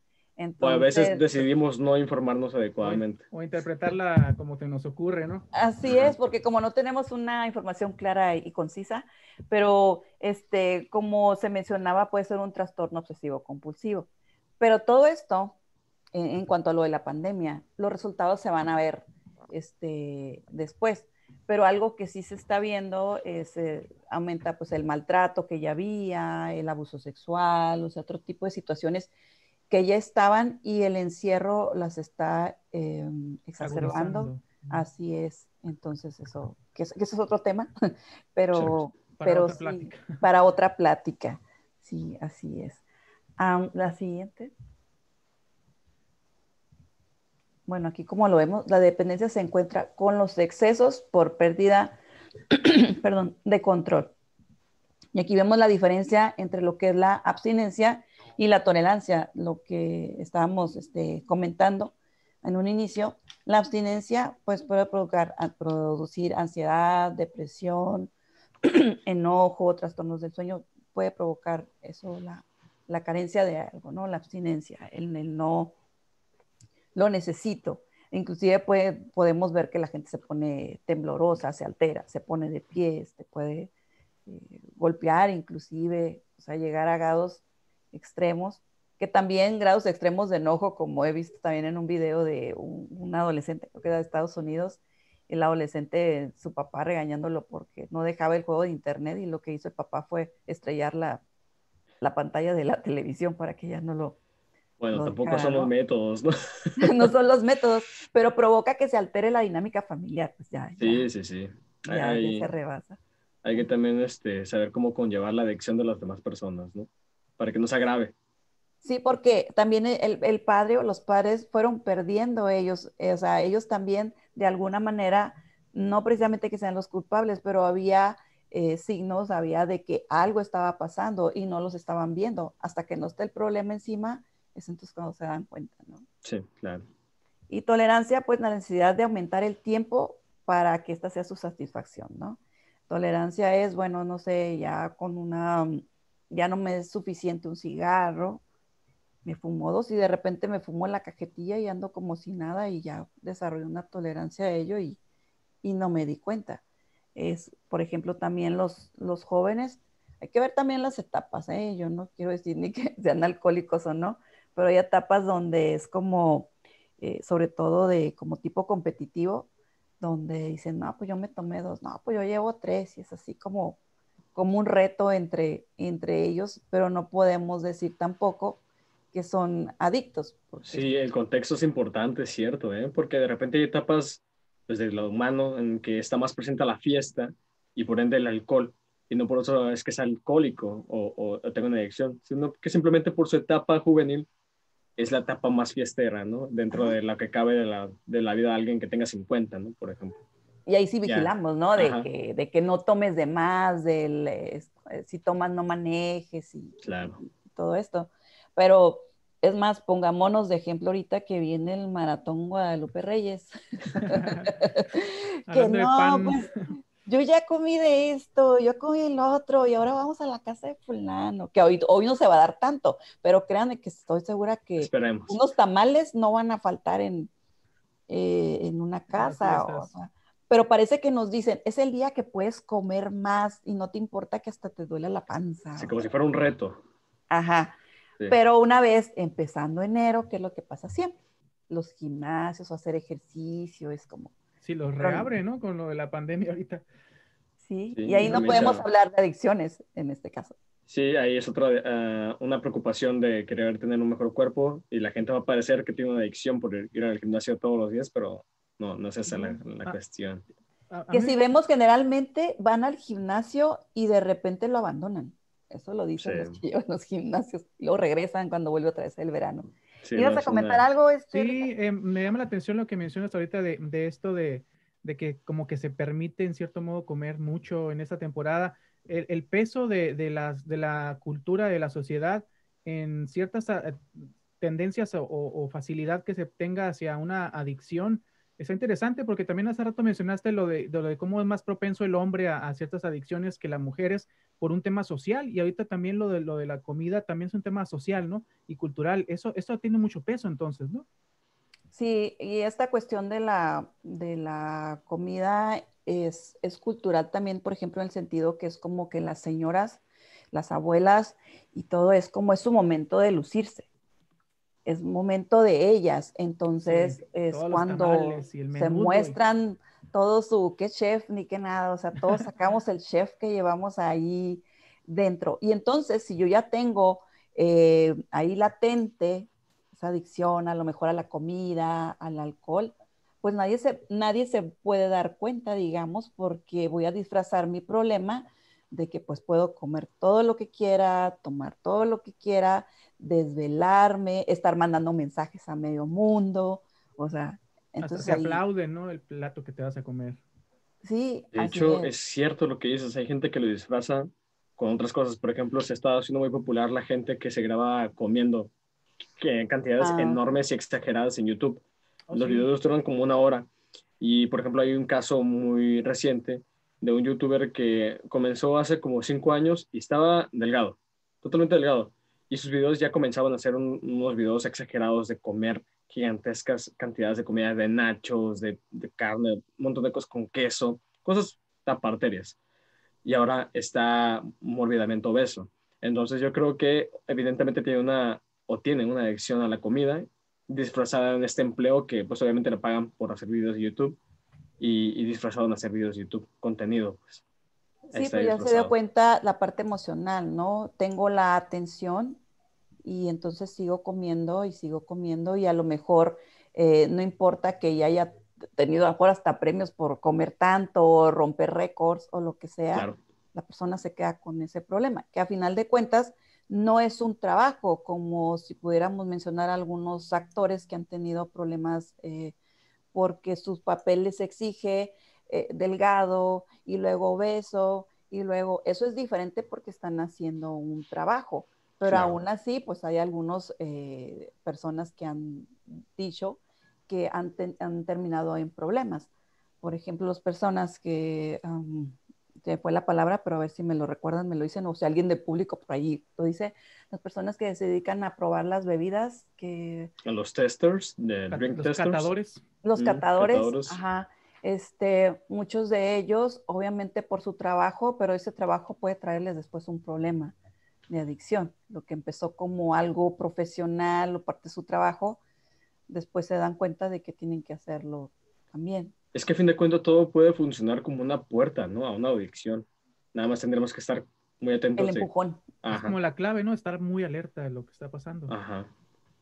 o a veces decidimos no informarnos adecuadamente. O, interpretarla como te nos ocurre, ¿no? Así es, porque como no tenemos una información clara y, concisa, pero este, como se mencionaba, puede ser un trastorno obsesivo compulsivo. Pero todo esto, en, cuanto a lo de la pandemia, los resultados se van a ver este, después pero algo que sí se está viendo es eh, aumenta pues el maltrato que ya había, el abuso sexual, o sea, otro tipo de situaciones que ya estaban y el encierro las está eh, exacerbando. Así es, entonces eso, que, es, es otro tema, *laughs* pero, para, otra plática. Sí, así es. la siguiente bueno, aquí como lo vemos, la dependencia se encuentra con los excesos por pérdida, *clears throat* perdón, de control. Y aquí vemos la diferencia entre lo que es la abstinencia y la tolerancia, lo que estábamos este, comentando en un inicio. La abstinencia pues, puede provocar, producir ansiedad, depresión, *clears throat* enojo, trastornos del sueño, puede provocar eso, la, carencia de algo, ¿no? La abstinencia, el, el no lo necesito. Inclusive podemos ver que la gente se pone temblorosa, se altera, se pone de pie, se este, puede eh, golpear inclusive, o sea, llegar a grados extremos, que también grados extremos de enojo, como he visto también en un video de un, adolescente, creo que era de Estados Unidos, el adolescente, su papá regañándolo porque no dejaba el juego de internet y lo que hizo el papá fue estrellar la, la pantalla de la *laughs* televisión para que ya no lo, bueno, tampoco son los métodos, ¿no? *laughs* no son los métodos, pero provoca que se altere la dinámica familiar. Pues ya, sí, sí, sí. hay, se rebasa. Hay que también este, saber cómo conllevar la adicción de las demás personas, ¿no? Para que no se agrave. Sí, porque también el, el padre o los padres fueron perdiendo ellos, eh, o sea, ellos también de alguna manera, no precisamente que sean los culpables, pero había eh, signos, había de que algo estaba pasando y no los estaban viendo. Hasta que no esté el problema encima, es entonces cuando se dan cuenta, ¿no? Sí, claro. Y tolerancia, pues la necesidad de aumentar el tiempo para que esta sea su satisfacción, ¿no? Tolerancia es, bueno, no sé, ya con una, ya no me es suficiente un cigarro, me fumo dos y de repente me fumo la cajetilla y ando como si nada y ya desarrollo una tolerancia a ello y, y no me di cuenta. Es, por ejemplo, también los, los jóvenes, hay que ver también las etapas, ¿eh? yo no quiero decir ni que *laughs* sean alcohólicos o no, pero hay etapas donde es como, eh, sobre todo de como tipo competitivo, donde dicen, no, pues yo me tomé dos, no, pues yo llevo tres, y es así como, como un reto entre, entre ellos, pero no podemos decir tampoco que son adictos. Sí, el contexto es importante, es cierto, ¿eh? porque de repente hay etapas desde pues, lo humano en que está más presente la fiesta y por ende el alcohol, y no por eso es que es alcohólico o, tengo una adicción, sino que simplemente por su etapa juvenil es la etapa más fiestera, ¿no? Dentro de la que cabe de la, de la vida de alguien que tenga 50, ¿no? Por ejemplo. Y ahí sí vigilamos, ¿no? De que, no tomes de más, del, eh, si tomas no manejes y, claro. todo esto. Pero es más, pongámonos de ejemplo ahorita que viene el maratón Guadalupe Reyes. *laughs* *laughs* que no, yo ya comí de esto, yo comí el otro y ahora vamos a la casa de fulano, que hoy, hoy no se va a dar tanto, pero créanme que estoy segura que unos tamales no van a faltar en, eh, en una casa. pero parece que nos dicen, es el día que puedes comer más y no te importa que hasta te duele la panza. Sí, como si fuera un reto. Ajá. Pero una vez empezando enero, ¿qué es lo que pasa siempre? Los gimnasios o hacer ejercicio es como, Sí, los reabre, ¿no? Con lo de la pandemia ahorita. Sí, y ahí no podemos hablar de adicciones en este caso. Sí, ahí es otra, eh, una preocupación de querer tener un mejor cuerpo y la gente va a parecer que tiene una adicción por ir al gimnasio todos los días, pero no, no es esa la, ah. cuestión. que si vemos generalmente van al gimnasio y de repente lo abandonan. Eso lo dicen los los gimnasios. Y luego regresan cuando vuelve otra vez el verano. Sí, comentar algo? Sí, em, me llama la atención lo que mencionas ahorita de, esto de, que como que se permite en cierto modo comer mucho en esta temporada. El, peso de, la cultura, de la sociedad en ciertas eh, tendencias o, o, facilidad que se tenga hacia una adicción es interesante porque también hace rato mencionaste lo de, cómo es más propenso el hombre a, ciertas adicciones que las mujeres por un tema social y ahorita también lo de, lo de la comida también es un tema social, ¿no? Y cultural. Eso, eso tiene mucho peso entonces, ¿no? Sí, y esta cuestión de la, de la comida es, es cultural también, por ejemplo, en el sentido que es como que las señoras, las abuelas y todo es como es su momento de lucirse es momento de ellas. Entonces es cuando se muestran todo su qué chef ni qué nada, o sea, todos sacamos el chef que llevamos ahí dentro. Y entonces, si yo ya tengo eh, ahí latente esa adicción a lo mejor a la comida, al alcohol, pues nadie se, nadie se puede dar cuenta, digamos, porque voy a disfrazar mi problema de que pues puedo comer todo lo que quiera, tomar todo lo que quiera, desvelarme, estar mandando mensajes a medio mundo, o sea, entonces se ¿no? El plato que te vas a comer. Sí. De hecho, es. cierto lo que dices, hay gente que lo disfraza con otras cosas, por ejemplo, se está haciendo muy popular la gente que se graba comiendo que en cantidades ah. enormes y exageradas en YouTube. Oh, Los videos duran como una hora. Y, por ejemplo, hay un caso muy reciente de un youtuber que comenzó hace como cinco años y estaba delgado, totalmente delgado y sus videos ya comenzaban a ser unos videos exagerados de comer gigantescas cantidades de comida, de nachos, de, carne, un montón de cosas con queso, cosas taparterias. Y ahora está morbidamente obeso. Entonces yo creo que evidentemente tiene una o tienen una adicción a la comida disfrazada en este empleo que pues obviamente le pagan por hacer videos de YouTube y, y disfrazado en hacer videos de YouTube, contenido. Pues. sí, pero ya se dio cuenta la parte emocional, ¿no? Tengo la atención y entonces sigo comiendo y sigo comiendo y a lo mejor eh, no importa que ya haya tenido a hasta premios por comer tanto o romper récords o lo que sea, la persona se queda con ese problema, que a final de cuentas no es un trabajo como si pudiéramos mencionar algunos actores que han tenido problemas eh, porque sus papeles exige eh, delgado y luego obeso y luego eso es diferente porque están haciendo un trabajo pero aún así, pues hay algunos eh, personas que han dicho que han, terminado en problemas. Por ejemplo, las personas que, um, se fue la palabra, pero a ver si me lo recuerdan, me lo dicen, o si alguien de público por ahí lo dice, las personas que se dedican a probar las bebidas que... Los testers, los catadores. Los catadores, ajá. Este, muchos de ellos, obviamente por su trabajo, pero ese trabajo puede traerles después un problema de adicción. Lo que empezó como algo profesional o parte de su trabajo, después se dan cuenta de que tienen que hacerlo también. Es que a fin de cuentas todo puede funcionar como una puerta, ¿no? A una adicción. Nada más tendremos que estar muy atentos. El empujón. como la clave, ¿no? Estar muy alerta de lo que está pasando. Ajá.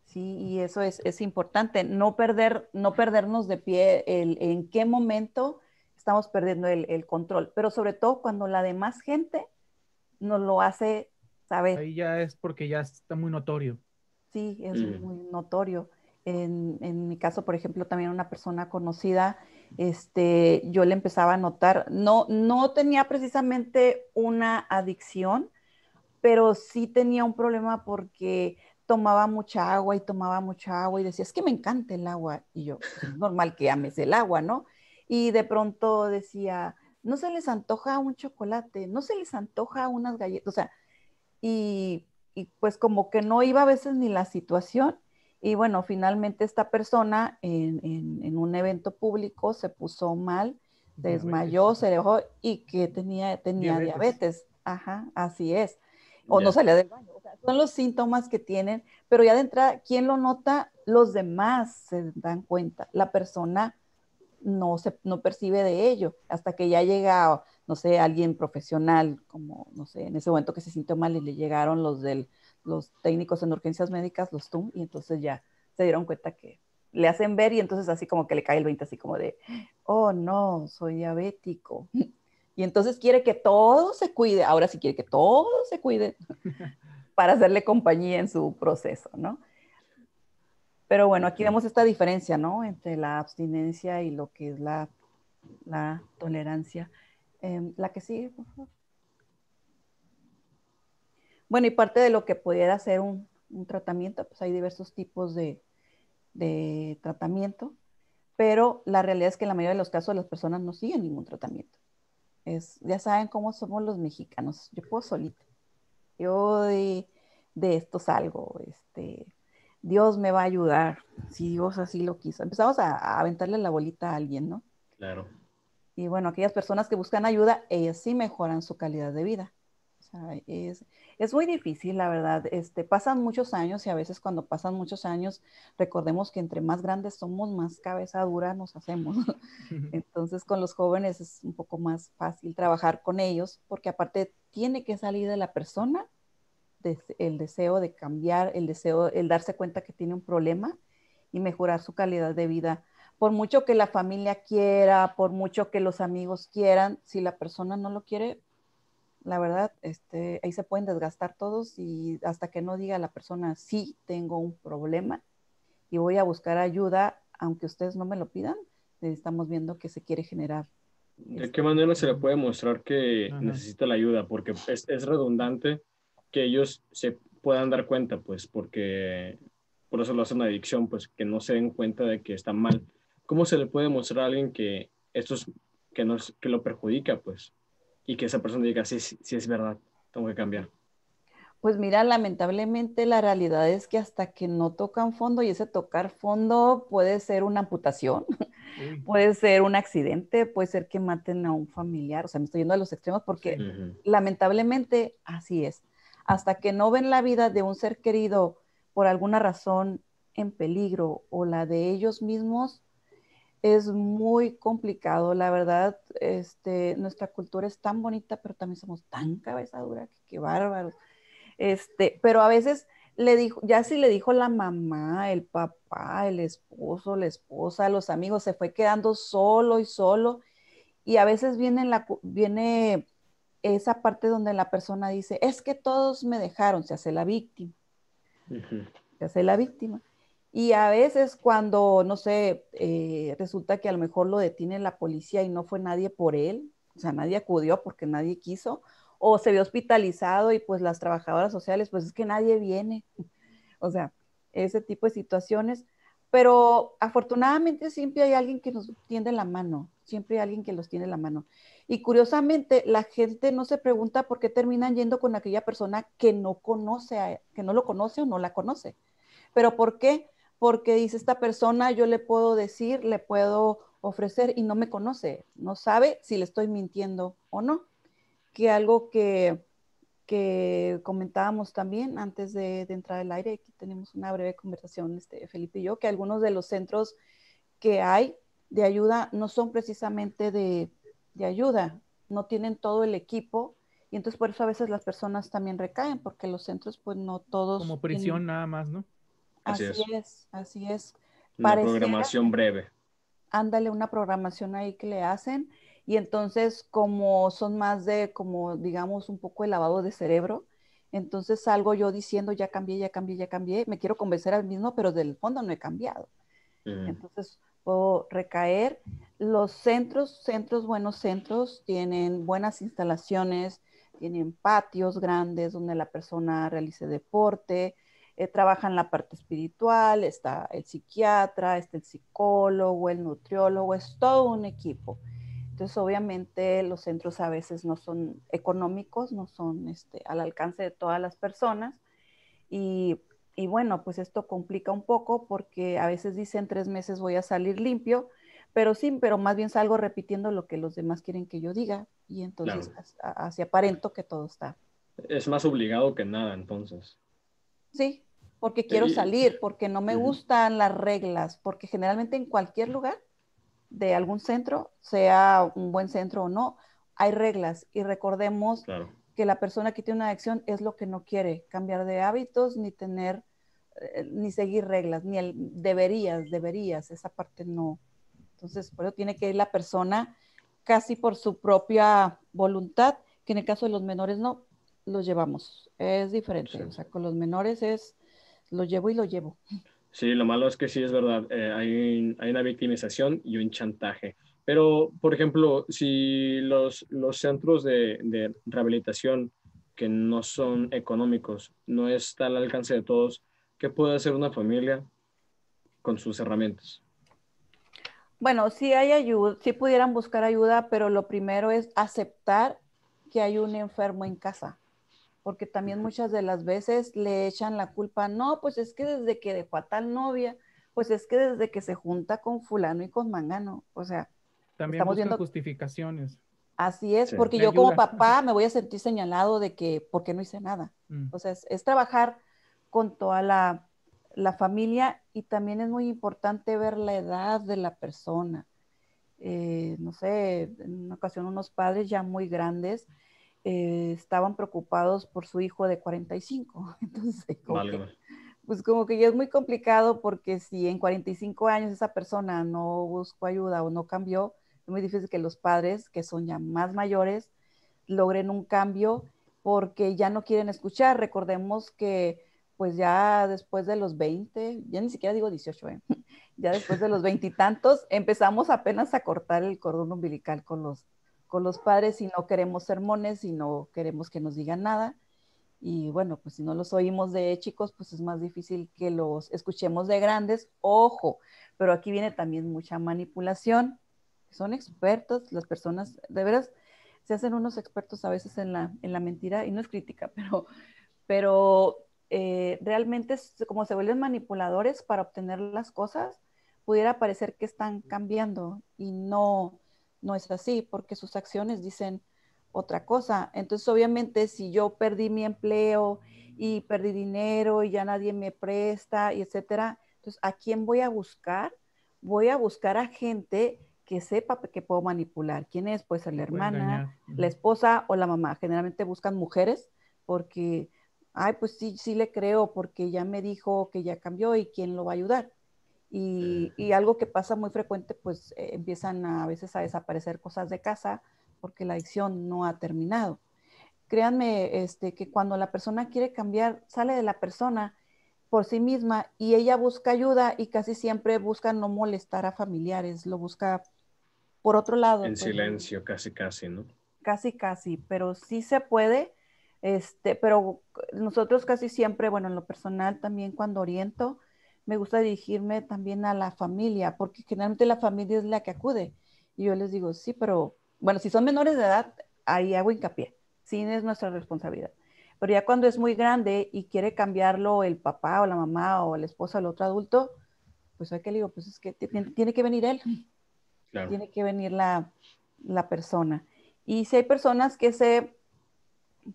Sí, y eso es, importante, no, perder, no perdernos de pie en qué momento estamos perdiendo el, el, control, pero sobre todo cuando la demás gente nos lo hace Ahí ya es porque ya está muy notorio. Sí, es mm. muy notorio. En, en, mi caso, por ejemplo, también una persona conocida, este, yo le empezaba a notar, no, no tenía precisamente una adicción, pero sí tenía un problema porque tomaba mucha agua y tomaba mucha agua y decía, es que me encanta el agua. Y yo, pues, es normal que ames el agua, ¿no? Y de pronto decía, no se les antoja un chocolate, no se les antoja unas galletas, o sea, y, pues como que no iba a veces ni la situación. Y bueno, finalmente esta persona en, un evento público se puso mal, desmayó, se dejó y que tenía, tenía diabetes. Ajá, así es. O no salía del baño. son los síntomas que tienen, pero ya de entrada, ¿quién lo nota? Los demás se dan cuenta. La persona no, se, no percibe de ello hasta que ya llega, no sé, alguien profesional, como, no sé, en ese momento que se sintió mal y le llegaron los, del, los técnicos en urgencias médicas, los TUM, y entonces ya se dieron cuenta que le hacen ver y entonces así como que le cae el 20, así como de, oh no, soy diabético. *laughs* Y entonces quiere que todo se cuide, ahora sí quiere que todo se cuide *laughs* para hacerle compañía en su proceso, ¿no? Pero bueno, aquí vemos esta diferencia, ¿no? Entre la abstinencia y lo que es la, tolerancia. Em, la que sigue, por favor. Bueno, y parte de lo que pudiera ser un, tratamiento, pues hay diversos tipos de, tratamiento, pero la realidad es que en la mayoría de los casos las personas no siguen ningún tratamiento. Es, ya saben cómo somos los mexicanos, yo puedo solito yo de, de esto salgo, este, Dios me va a ayudar, si Dios así lo quiso. Empezamos a, aventarle la bolita a alguien, ¿no? Claro. Y bueno, aquellas personas que buscan ayuda, ellas sí mejoran su calidad de vida. es, muy difícil, la verdad. Este, pasan muchos años y a veces cuando pasan muchos años, recordemos que entre más grandes somos, más cabeza dura nos hacemos. *laughs* Entonces, con los jóvenes es un poco más fácil trabajar con ellos, porque aparte tiene que salir de la persona el deseo de cambiar, el deseo, el darse cuenta que tiene un problema y mejorar su calidad de vida. Por mucho que la familia quiera, por mucho que los amigos quieran, si la persona no lo quiere, la verdad, este, ahí se pueden desgastar todos y hasta que no diga la persona, sí, tengo un problema y voy a buscar ayuda, aunque ustedes no me lo pidan, estamos viendo que se quiere generar ¿De este, qué manera se le puede mostrar que necesita la ayuda? Porque es, redundante que ellos se puedan dar cuenta, pues, porque por eso lo hacen adicción, pues, que no se den cuenta de que está mal. ¿Cómo se le puede mostrar a alguien que esto es, que, nos, que lo perjudica, pues, y que esa persona diga, sí, sí, es verdad, tengo que cambiar? Pues mira, lamentablemente la realidad es que hasta que no tocan fondo y ese tocar fondo puede ser una amputación, *laughs* puede ser un accidente, puede ser que maten a un familiar, o sea, me estoy yendo a los extremos porque lamentablemente así es hasta que no ven la vida de un ser querido por alguna razón en peligro o la de ellos mismos, es muy complicado. La verdad, este, nuestra cultura es tan bonita, pero también somos tan cabezadura que qué bárbaros. Este, pero a veces le dijo, ya si le dijo la mamá, el papá, el esposo, la esposa, los amigos, se fue quedando solo y solo. Y a veces viene, la, viene esa parte donde la persona dice, es que todos me dejaron, se hace la víctima. Se hace la víctima. Y a veces cuando, no sé, eh, resulta que a lo mejor lo detiene la policía y no fue nadie por él, o sea, nadie acudió porque nadie quiso, o se vio hospitalizado y pues las trabajadoras sociales, pues es que nadie viene. O sea, ese tipo de situaciones pero afortunadamente siempre hay alguien que nos tiende la mano, siempre hay alguien que los tiene la mano. Y curiosamente, la gente no se pregunta por qué terminan yendo con aquella persona que no conoce, que no lo conoce o no la conoce. Pero ¿por qué? Porque dice esta persona, yo le puedo decir, le puedo ofrecer y no me conoce, no sabe si le estoy mintiendo o no. Que algo que que comentábamos también antes de, entrar al aire, que tenemos una breve conversación, este, Felipe y yo, que algunos de los centros que hay de ayuda no son precisamente de, de ayuda, no tienen todo el equipo y entonces por eso a veces las personas también recaen, porque los centros pues no todos... Como prisión nada más, ¿no? Así, es. así es. Una programación breve. Ándale una programación ahí que le hacen y entonces, como son más de, como digamos, un poco el lavado de cerebro, entonces salgo yo diciendo, ya cambié, ya cambié, ya cambié, me quiero convencer al mismo, pero del fondo no he cambiado. Mm. Entonces, puedo recaer. Los centros, centros, buenos centros, tienen buenas instalaciones, tienen patios grandes donde la persona realice deporte, trabaja eh, trabajan la parte espiritual, está el psiquiatra, está el psicólogo, el nutriólogo, es todo un equipo. Entonces, obviamente, los centros a veces no son económicos, no son este, al alcance de todas las personas. Y, bueno, pues esto complica un poco porque a veces dicen tres meses voy a salir limpio, pero sí, pero más bien salgo repitiendo lo que los demás quieren que yo diga y entonces así aparento que todo está. Es más obligado que nada entonces. Sí, porque eh, quiero salir, porque no me gustan las reglas, porque generalmente en cualquier lugar de algún centro, sea un buen centro o no, hay reglas y recordemos que la persona que tiene una adicción es lo que no quiere, cambiar de hábitos ni tener, eh, ni seguir reglas, ni el deberías, deberías, esa parte no. Entonces, por eso tiene que ir la persona casi por su propia voluntad, que en el caso de los menores no, los llevamos, es diferente, o sea, con los menores es, lo llevo y lo llevo. Sí, lo malo es que sí es verdad, eh, hay, una victimización y un chantaje. Pero, por ejemplo, si los, centros de, de rehabilitación que no son económicos, no está al alcance de todos, ¿qué puede hacer una familia con sus herramientas? Bueno, sí hay ayuda, sí pudieran buscar ayuda, pero lo primero es aceptar que hay un enfermo en casa porque también muchas de las veces le echan la culpa, no, pues es que desde que dejó a tal novia, pues es que desde que se junta con fulano y con mangano, o sea, también estamos viendo justificaciones. Así es, porque yo como papá me voy a sentir señalado de que porque no hice nada. Mm. O sea, es trabajar con toda la, la, familia y también es muy importante ver la edad de la persona. Eh, no sé, en una ocasión unos padres ya muy grandes eh, estaban preocupados por su hijo de 45. *laughs* Entonces, pues como que ya es muy complicado porque si en 45 años esa persona no buscó ayuda o no cambió, es muy difícil que los padres, que son ya más mayores, logren un cambio porque ya no quieren escuchar. Recordemos que pues ya después de los 20, ya ni siquiera digo 18, ¿eh? *laughs* ya después de los *laughs* tantos empezamos apenas a cortar el cordón umbilical con los con los padres y no queremos sermones y no queremos que nos digan nada. Y bueno, pues si no los oímos de chicos, pues es más difícil que los escuchemos de grandes. Ojo, pero aquí viene también mucha manipulación. Son expertos, las personas, de veras, se hacen unos expertos a veces en la, mentira, y no es crítica, *laughs* pero, pero eh, realmente como se vuelven manipuladores para obtener las cosas, pudiera parecer que están cambiando y no, no es así, porque sus acciones dicen otra cosa. Entonces, obviamente, si yo perdí mi empleo y perdí dinero y ya nadie me presta y etcétera, entonces, ¿a quién voy a buscar? Voy a buscar a gente que sepa que puedo manipular. ¿Quién es? Puede ser la hermana, la esposa o la mamá. Generalmente buscan mujeres porque, ay, pues sí, sí le creo porque ya me dijo que ya cambió y quién lo va a ayudar. Y, algo que pasa muy frecuente, pues eh, empiezan a, veces a desaparecer cosas de casa porque la adicción no ha terminado. Créanme este, que cuando la persona quiere cambiar, sale de la persona por sí misma y ella busca ayuda y casi siempre busca no molestar a familiares, lo busca por otro lado. En pues, silencio, casi, casi, ¿no? Casi, casi, pero sí se puede, este, pero nosotros casi siempre, bueno, en lo personal también cuando oriento, me gusta dirigirme también a la familia, porque generalmente la familia es la que acude. Y yo les digo, sí, pero bueno, si son menores de edad, ahí hago hincapié, sí es nuestra responsabilidad. Pero ya cuando es muy grande y quiere cambiarlo el papá o la mamá o el esposo o el otro adulto, pues hay que le digo, pues es que tiene que venir él, tiene que venir la persona. Y si hay personas que se,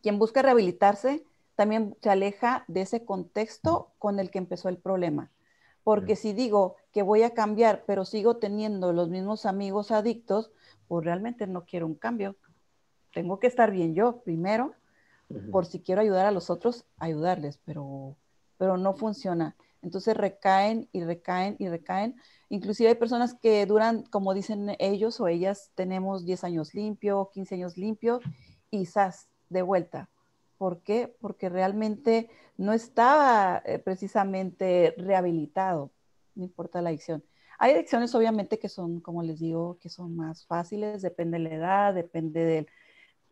quien busca rehabilitarse, también se aleja de ese contexto con el que empezó el problema. Porque si digo que voy a cambiar, pero sigo teniendo los mismos amigos adictos, pues realmente no quiero un cambio. Tengo que estar bien yo primero, por si quiero ayudar a los otros, ayudarles, pero, pero no funciona. Entonces recaen y recaen y recaen. Inclusive hay personas que duran, como dicen ellos o ellas, tenemos 10 años limpio, 15 años limpio y zas, de vuelta. ¿Por qué? Porque realmente no estaba eh, precisamente rehabilitado, no importa la adicción. Hay adicciones obviamente que son, como les digo, que son más fáciles, depende de la edad, depende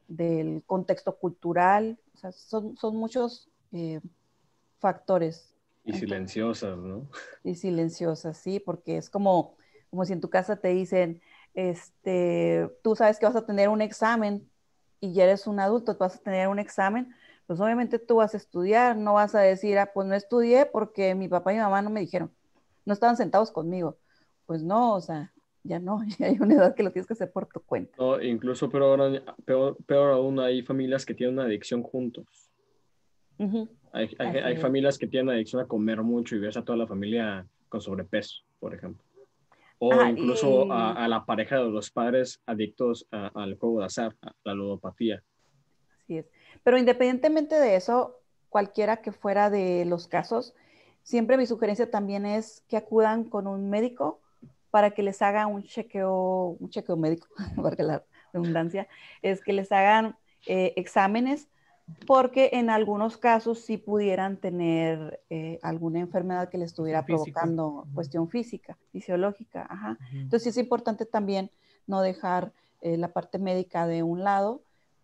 del, contexto cultural, o sea, son, muchos eh, factores. Y silenciosas, ¿no? *laughs* Y silenciosas, sí, porque es como, como si en tu casa te dicen, este, tú sabes que vas a tener un examen y ya eres un adulto, vas a tener un examen, pues obviamente tú vas a estudiar, no vas a decir, ah, pues no estudié porque mi papá y mi mamá no me dijeron, no estaban sentados conmigo. Pues no, o sea, ya no, *laughs* ya hay una edad que lo tienes que hacer por tu cuenta. No, incluso pero peor, peor aún, hay familias que tienen una adicción juntos. Hay, familias que tienen adicción a comer mucho y ves a toda la familia con sobrepeso, por ejemplo. O ah, incluso a, la pareja de los padres adictos al juego de azar, a la ludopatía. Así es. Pero independientemente de eso, cualquiera que fuera de los casos, siempre mi sugerencia también es que acudan con un médico para que les haga un chequeo, un chequeo médico, porque *laughs* la redundancia, es que les hagan eh, exámenes porque en algunos casos sí pudieran tener eh, alguna enfermedad que les estuviera provocando cuestión física, fisiológica. Entonces es importante también no dejar eh, la parte médica de un lado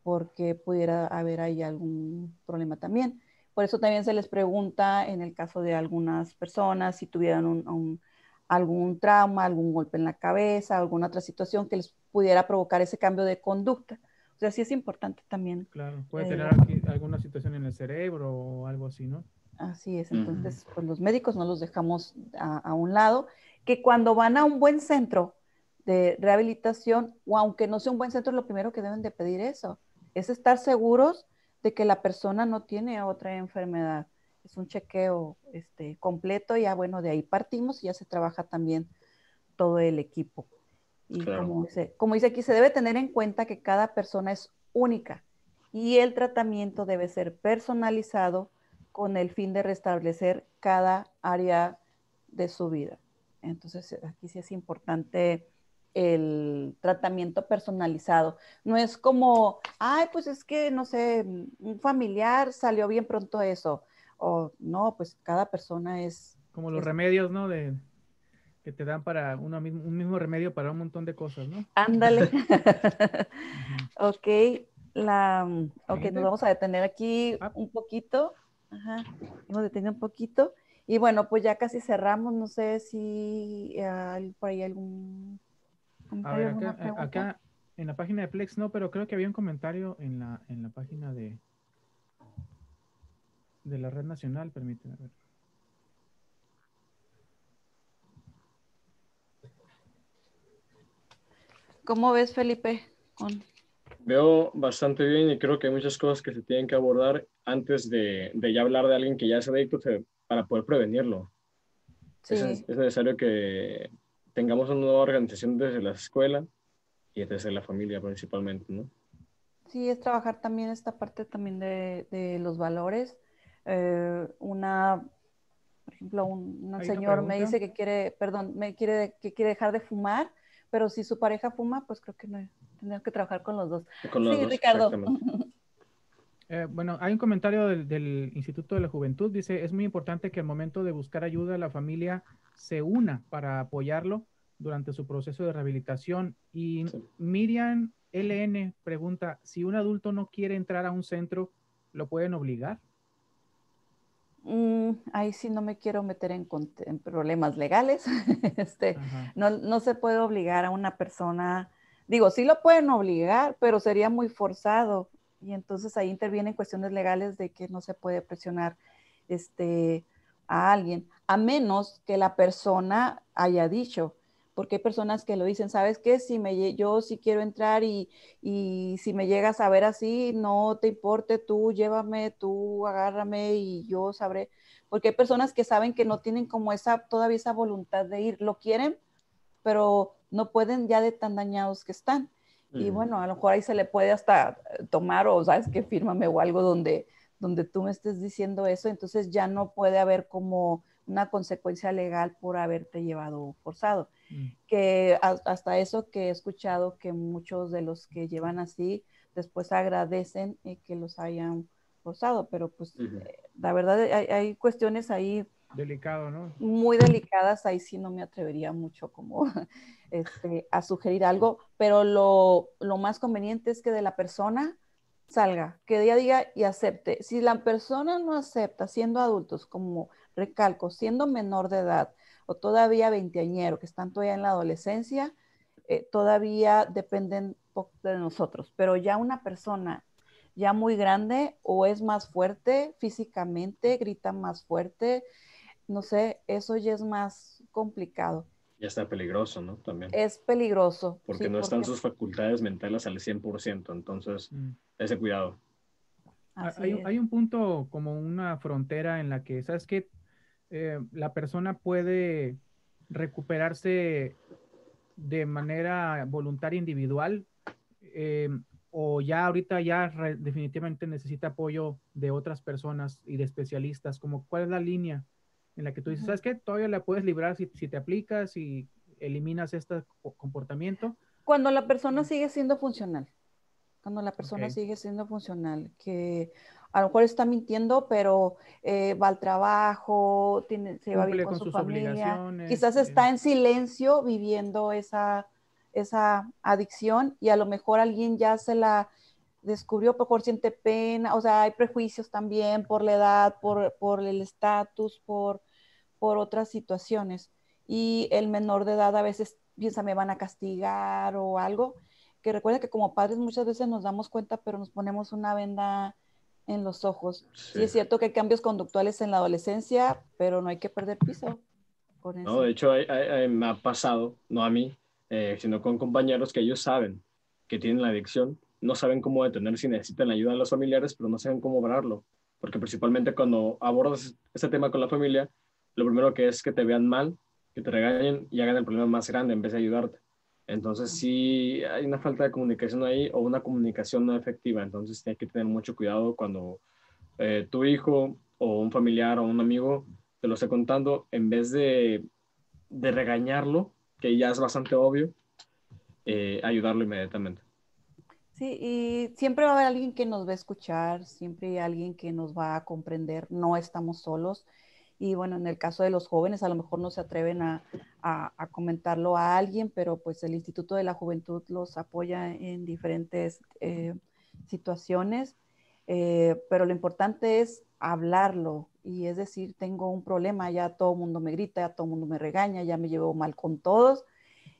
porque pudiera haber ahí algún problema también. Por eso también se les pregunta en el caso de algunas personas si tuvieran un, algún trauma, algún golpe en la cabeza, alguna otra situación que les pudiera provocar ese cambio de conducta. O sea, sí es importante también. Claro, puede eh, tener alguna situación en el cerebro o algo así, ¿no? Así es, entonces pues los médicos no los dejamos a, a un lado, que cuando van a un buen centro de rehabilitación, o aunque no sea un buen centro, lo primero que deben de pedir eso, es estar seguros de que la persona no tiene otra enfermedad. Es un chequeo este, completo, ya bueno, de ahí partimos y ya se trabaja también todo el equipo. Y como, dice, como dice aquí, se debe tener en cuenta que cada persona es única y el tratamiento debe ser personalizado con el fin de restablecer cada área de su vida. Entonces, aquí sí es importante el tratamiento personalizado. No es como, ay, pues es que, no sé, un familiar salió bien pronto eso. O no, pues cada persona es... Como los remedios, ¿no? De, que te dan para un mismo remedio para un montón de cosas, ¿no? Ándale. *laughs* *laughs* ok, la, mm, nos vamos a detener aquí ah. un poquito. Ajá, detenido un poquito. Y bueno, pues ya casi cerramos. No sé si hay por ahí algún a ver, acá, eh, acá, en la página de Plex no, pero creo que había un comentario en la, página de, de la red nacional, permíteme ver. ¿Cómo ves, Felipe? Veo bastante bien y creo que hay muchas cosas que se tienen que abordar antes de, ya hablar de alguien que ya es adicto para poder prevenirlo. es, necesario que, tengamos una nueva organización desde la escuela y desde la familia principalmente, ¿no? Sí, es trabajar también esta parte también de, los valores. Eh, una, por ejemplo, un, señor me dice que quiere, perdón, me quiere, que quiere dejar de fumar, pero si su pareja fuma, pues creo que no, tenemos que trabajar con los dos. sí, Ricardo. *laughs* Eh, bueno, hay un comentario del, Instituto de la Juventud. Dice, es muy importante que al momento de buscar ayuda la familia se una para apoyarlo durante su proceso de rehabilitación. Y Miriam LN pregunta, si un adulto no quiere entrar a un centro, ¿lo pueden obligar? Mm, ahí sí no me quiero meter en, problemas legales. *laughs* este, no, no, se puede obligar a una persona. Digo, sí lo pueden obligar, pero sería muy forzado. Y entonces ahí intervienen cuestiones legales de que no se puede presionar este, a alguien, a menos que la persona haya dicho, porque hay personas que lo dicen, ¿sabes qué? Si me, yo si quiero entrar y, y si me llegas a ver así, no te importe, tú llévame, tú agárrame y yo sabré, porque hay personas que saben que no tienen como esa, todavía esa voluntad de ir, lo quieren, pero no pueden ya de tan dañados que están. Y bueno, a lo mejor ahí se le puede hasta eh, tomar o sabes que fírmame o algo donde, donde tú me estés diciendo eso, entonces ya no puede haber como una consecuencia legal por haberte llevado forzado. Mm. Que hasta eso que he escuchado que muchos de los que llevan así después agradecen y eh, que los hayan forzado, pero pues eh, la verdad hay, hay cuestiones ahí Delicado, ¿no? Muy delicadas, ahí sí no me atrevería mucho como *laughs* este, a sugerir algo, pero lo, lo, más conveniente es que de la persona salga, que día a día y acepte. Si la persona no acepta, siendo adultos, como recalco, siendo menor de edad o todavía veinteañero, que están todavía en la adolescencia, eh, todavía dependen de nosotros, pero ya una persona ya muy grande o es más fuerte físicamente, grita más fuerte, no sé, eso ya es más complicado. Ya está peligroso, ¿no? También. Es peligroso. Porque no están sus facultades mentales al 100%, entonces mm. ese cuidado. Hay, hay, un punto como una frontera en la que, ¿sabes qué? Eh, la persona puede recuperarse de manera voluntaria individual eh, o ya ahorita ya definitivamente necesita apoyo de otras personas y de especialistas, como cuál es la línea en la que tú dices, ¿sabes qué? Todavía la puedes librar si, si te aplicas y eliminas este comportamiento. Cuando la persona sigue siendo funcional, cuando la persona sigue siendo funcional, que a lo mejor está mintiendo, pero eh, va al trabajo, tiene, se va bien con, con, su sus familia, quizás eh. está en silencio viviendo esa, esa adicción y a lo mejor alguien ya se la descubrió, por siente pena, o sea, hay prejuicios también por la edad, por, por el estatus, por por otras situaciones. Y el menor de edad a veces piensa me van a castigar o algo, que recuerda que como padres muchas veces nos damos cuenta, pero nos ponemos una venda en los ojos. y es cierto que hay cambios conductuales en la adolescencia, pero no hay que perder piso. No, de hecho, me ha pasado, no a mí, eh, sino con compañeros que ellos saben que tienen la adicción, no saben cómo detener si necesitan la ayuda de los familiares, pero no saben cómo obrarlo. Porque principalmente cuando abordas este tema con la familia, lo primero que es que te vean mal, que te regañen y hagan el problema más grande en vez de ayudarte. Entonces, si hay una falta de comunicación ahí o una comunicación no efectiva. Entonces, hay que tener mucho cuidado cuando eh, tu hijo o un familiar o un amigo te lo esté contando, en vez de, de regañarlo, que ya es bastante obvio, eh, ayudarlo inmediatamente. Sí, y siempre va a haber alguien que nos va a escuchar, siempre hay alguien que nos va a comprender, no estamos solos y bueno, en el caso de los jóvenes a lo mejor no se atreven a, a, comentarlo a alguien, pero pues el Instituto de la Juventud los apoya en diferentes eh, situaciones, eh, pero lo importante es hablarlo y es decir, tengo un problema, ya todo el mundo me grita, ya todo el mundo me regaña, ya me llevo mal con todos.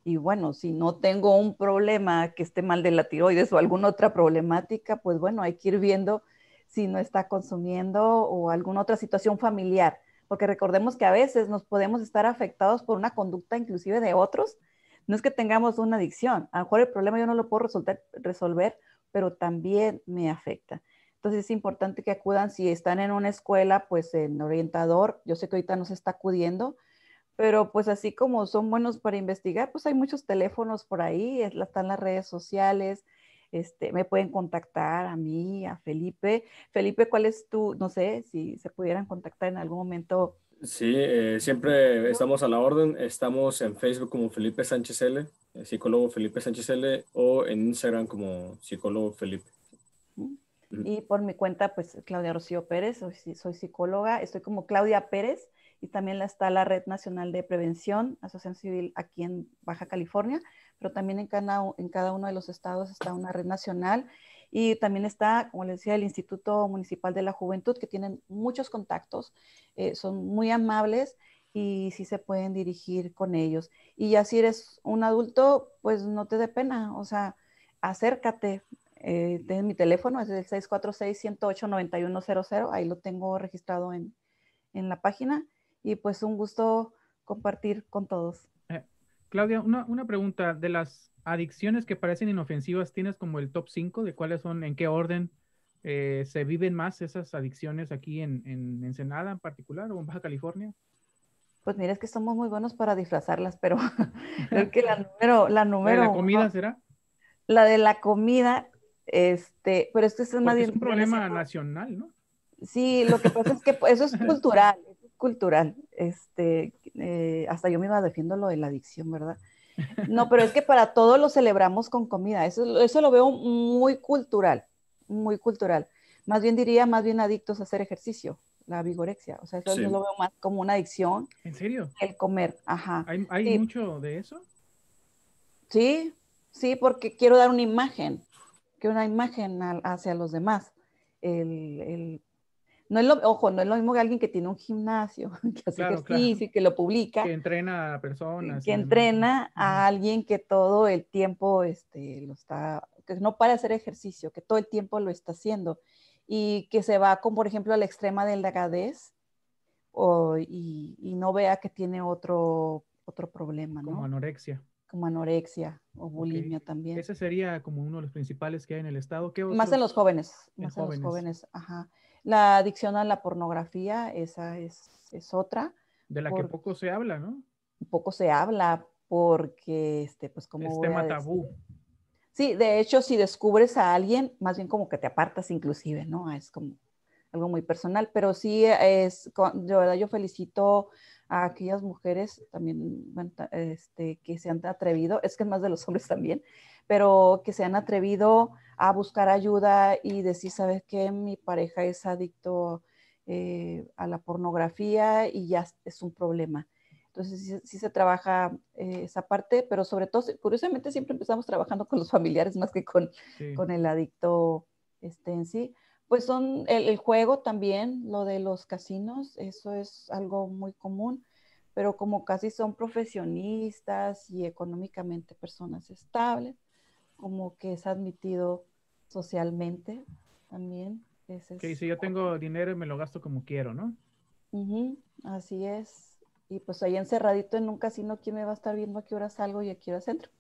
Y bueno, si no tengo un problema que esté mal de la tiroides o alguna otra problemática, pues bueno, hay que ir viendo si no está consumiendo o alguna otra situación familiar porque recordemos que a veces nos podemos estar afectados por una conducta inclusive de otros. No es que tengamos una adicción, a lo mejor el problema yo no lo puedo resolver, pero también me afecta. Entonces es importante que acudan si están en una escuela, pues en orientador, yo sé que ahorita no se está acudiendo, pero pues así como son buenos para investigar, pues hay muchos teléfonos por ahí, están las redes sociales, este, me pueden contactar a mí, a Felipe. Felipe, ¿cuál es tu, no sé, si se pudieran contactar en algún momento? Sí, eh, siempre estamos a la orden. Estamos en Facebook como Felipe Sánchez L, psicólogo Felipe Sánchez L, o en Instagram como psicólogo Felipe. Y por mi cuenta, pues Claudia Rocío Pérez, soy, soy psicóloga, estoy como Claudia Pérez y también está la Red Nacional de Prevención, Asociación Civil aquí en Baja California pero también en cada, en cada uno de los estados está una red nacional y también está, como les decía, el Instituto Municipal de la Juventud, que tienen muchos contactos, eh, son muy amables y sí se pueden dirigir con ellos. Y ya si eres un adulto, pues no te dé pena, o sea, acércate. Eh, mi teléfono es el 646-108-9100, ahí lo tengo registrado en, en la página y pues un gusto compartir con todos. Claudia, una, una pregunta. De las adicciones que parecen inofensivas, ¿tienes como el top 5 de cuáles son, en qué orden eh, se viven más esas adicciones aquí en, en Ensenada en particular o en Baja California? Pues mira, es que somos muy buenos para disfrazarlas, pero *laughs* creo que la número, la número. de la comida será? La de la comida, este, pero esto es pues más bien. Es un problema nacional, ¿no? Sí, lo que pasa es que pues, eso es *laughs* cultural, cultural. Este, eh, hasta yo misma defiendo lo de la adicción, ¿verdad? *laughs* No, pero es que para todos lo celebramos con comida. Eso, eso lo veo muy cultural, muy cultural. Más bien diría, más bien adictos a hacer ejercicio, la vigorexia. O sea, eso yo lo veo más como una adicción. ¿En serio? El comer, ajá. ¿Hay, mucho de eso? Sí, sí, porque quiero dar una imagen, que una imagen hacia los demás. El, el no lo, ojo, no es lo mismo que alguien que tiene un gimnasio, *laughs* que hace ejercicio que lo publica. Que entrena a personas. Que entrena a alguien que todo el tiempo este, lo está, que no para hacer ejercicio, que todo el tiempo lo está haciendo y que se va con, por ejemplo, a la extrema del lagadez o, y, y, no vea que tiene otro, otro problema, Como anorexia. Como anorexia o bulimia también. Ese sería como uno de los principales que hay en el estado. más en los jóvenes, más en los jóvenes, ajá. La adicción a la pornografía, esa es, es otra. De la que poco se habla, ¿no? Poco se habla porque, este, pues como... Es tema tabú. Sí, de hecho, si descubres a alguien, más bien como que te apartas inclusive, ¿no? Ah, es como algo muy personal, pero sí es, de verdad yo felicito a aquellas mujeres también, este, que se han atrevido, es que es más de los hombres también, pero que se han atrevido a buscar ayuda y decir, ¿sabes qué? Mi pareja es adicto eh, a la pornografía y ya es un problema. Entonces, sí, se trabaja eh, esa parte, pero sobre todo, curiosamente, siempre empezamos trabajando con los familiares más que con, con el adicto este, en sí. Pues son el, juego también, lo de los casinos, eso es algo muy común, pero como casi son profesionistas y económicamente personas estables, como que es admitido socialmente también. Es que si yo tengo dinero y me lo gasto como quiero, ¿no? así es. Y pues ahí encerradito en un casino, ¿quién me va a estar viendo a qué hora salgo y a qué hora centro?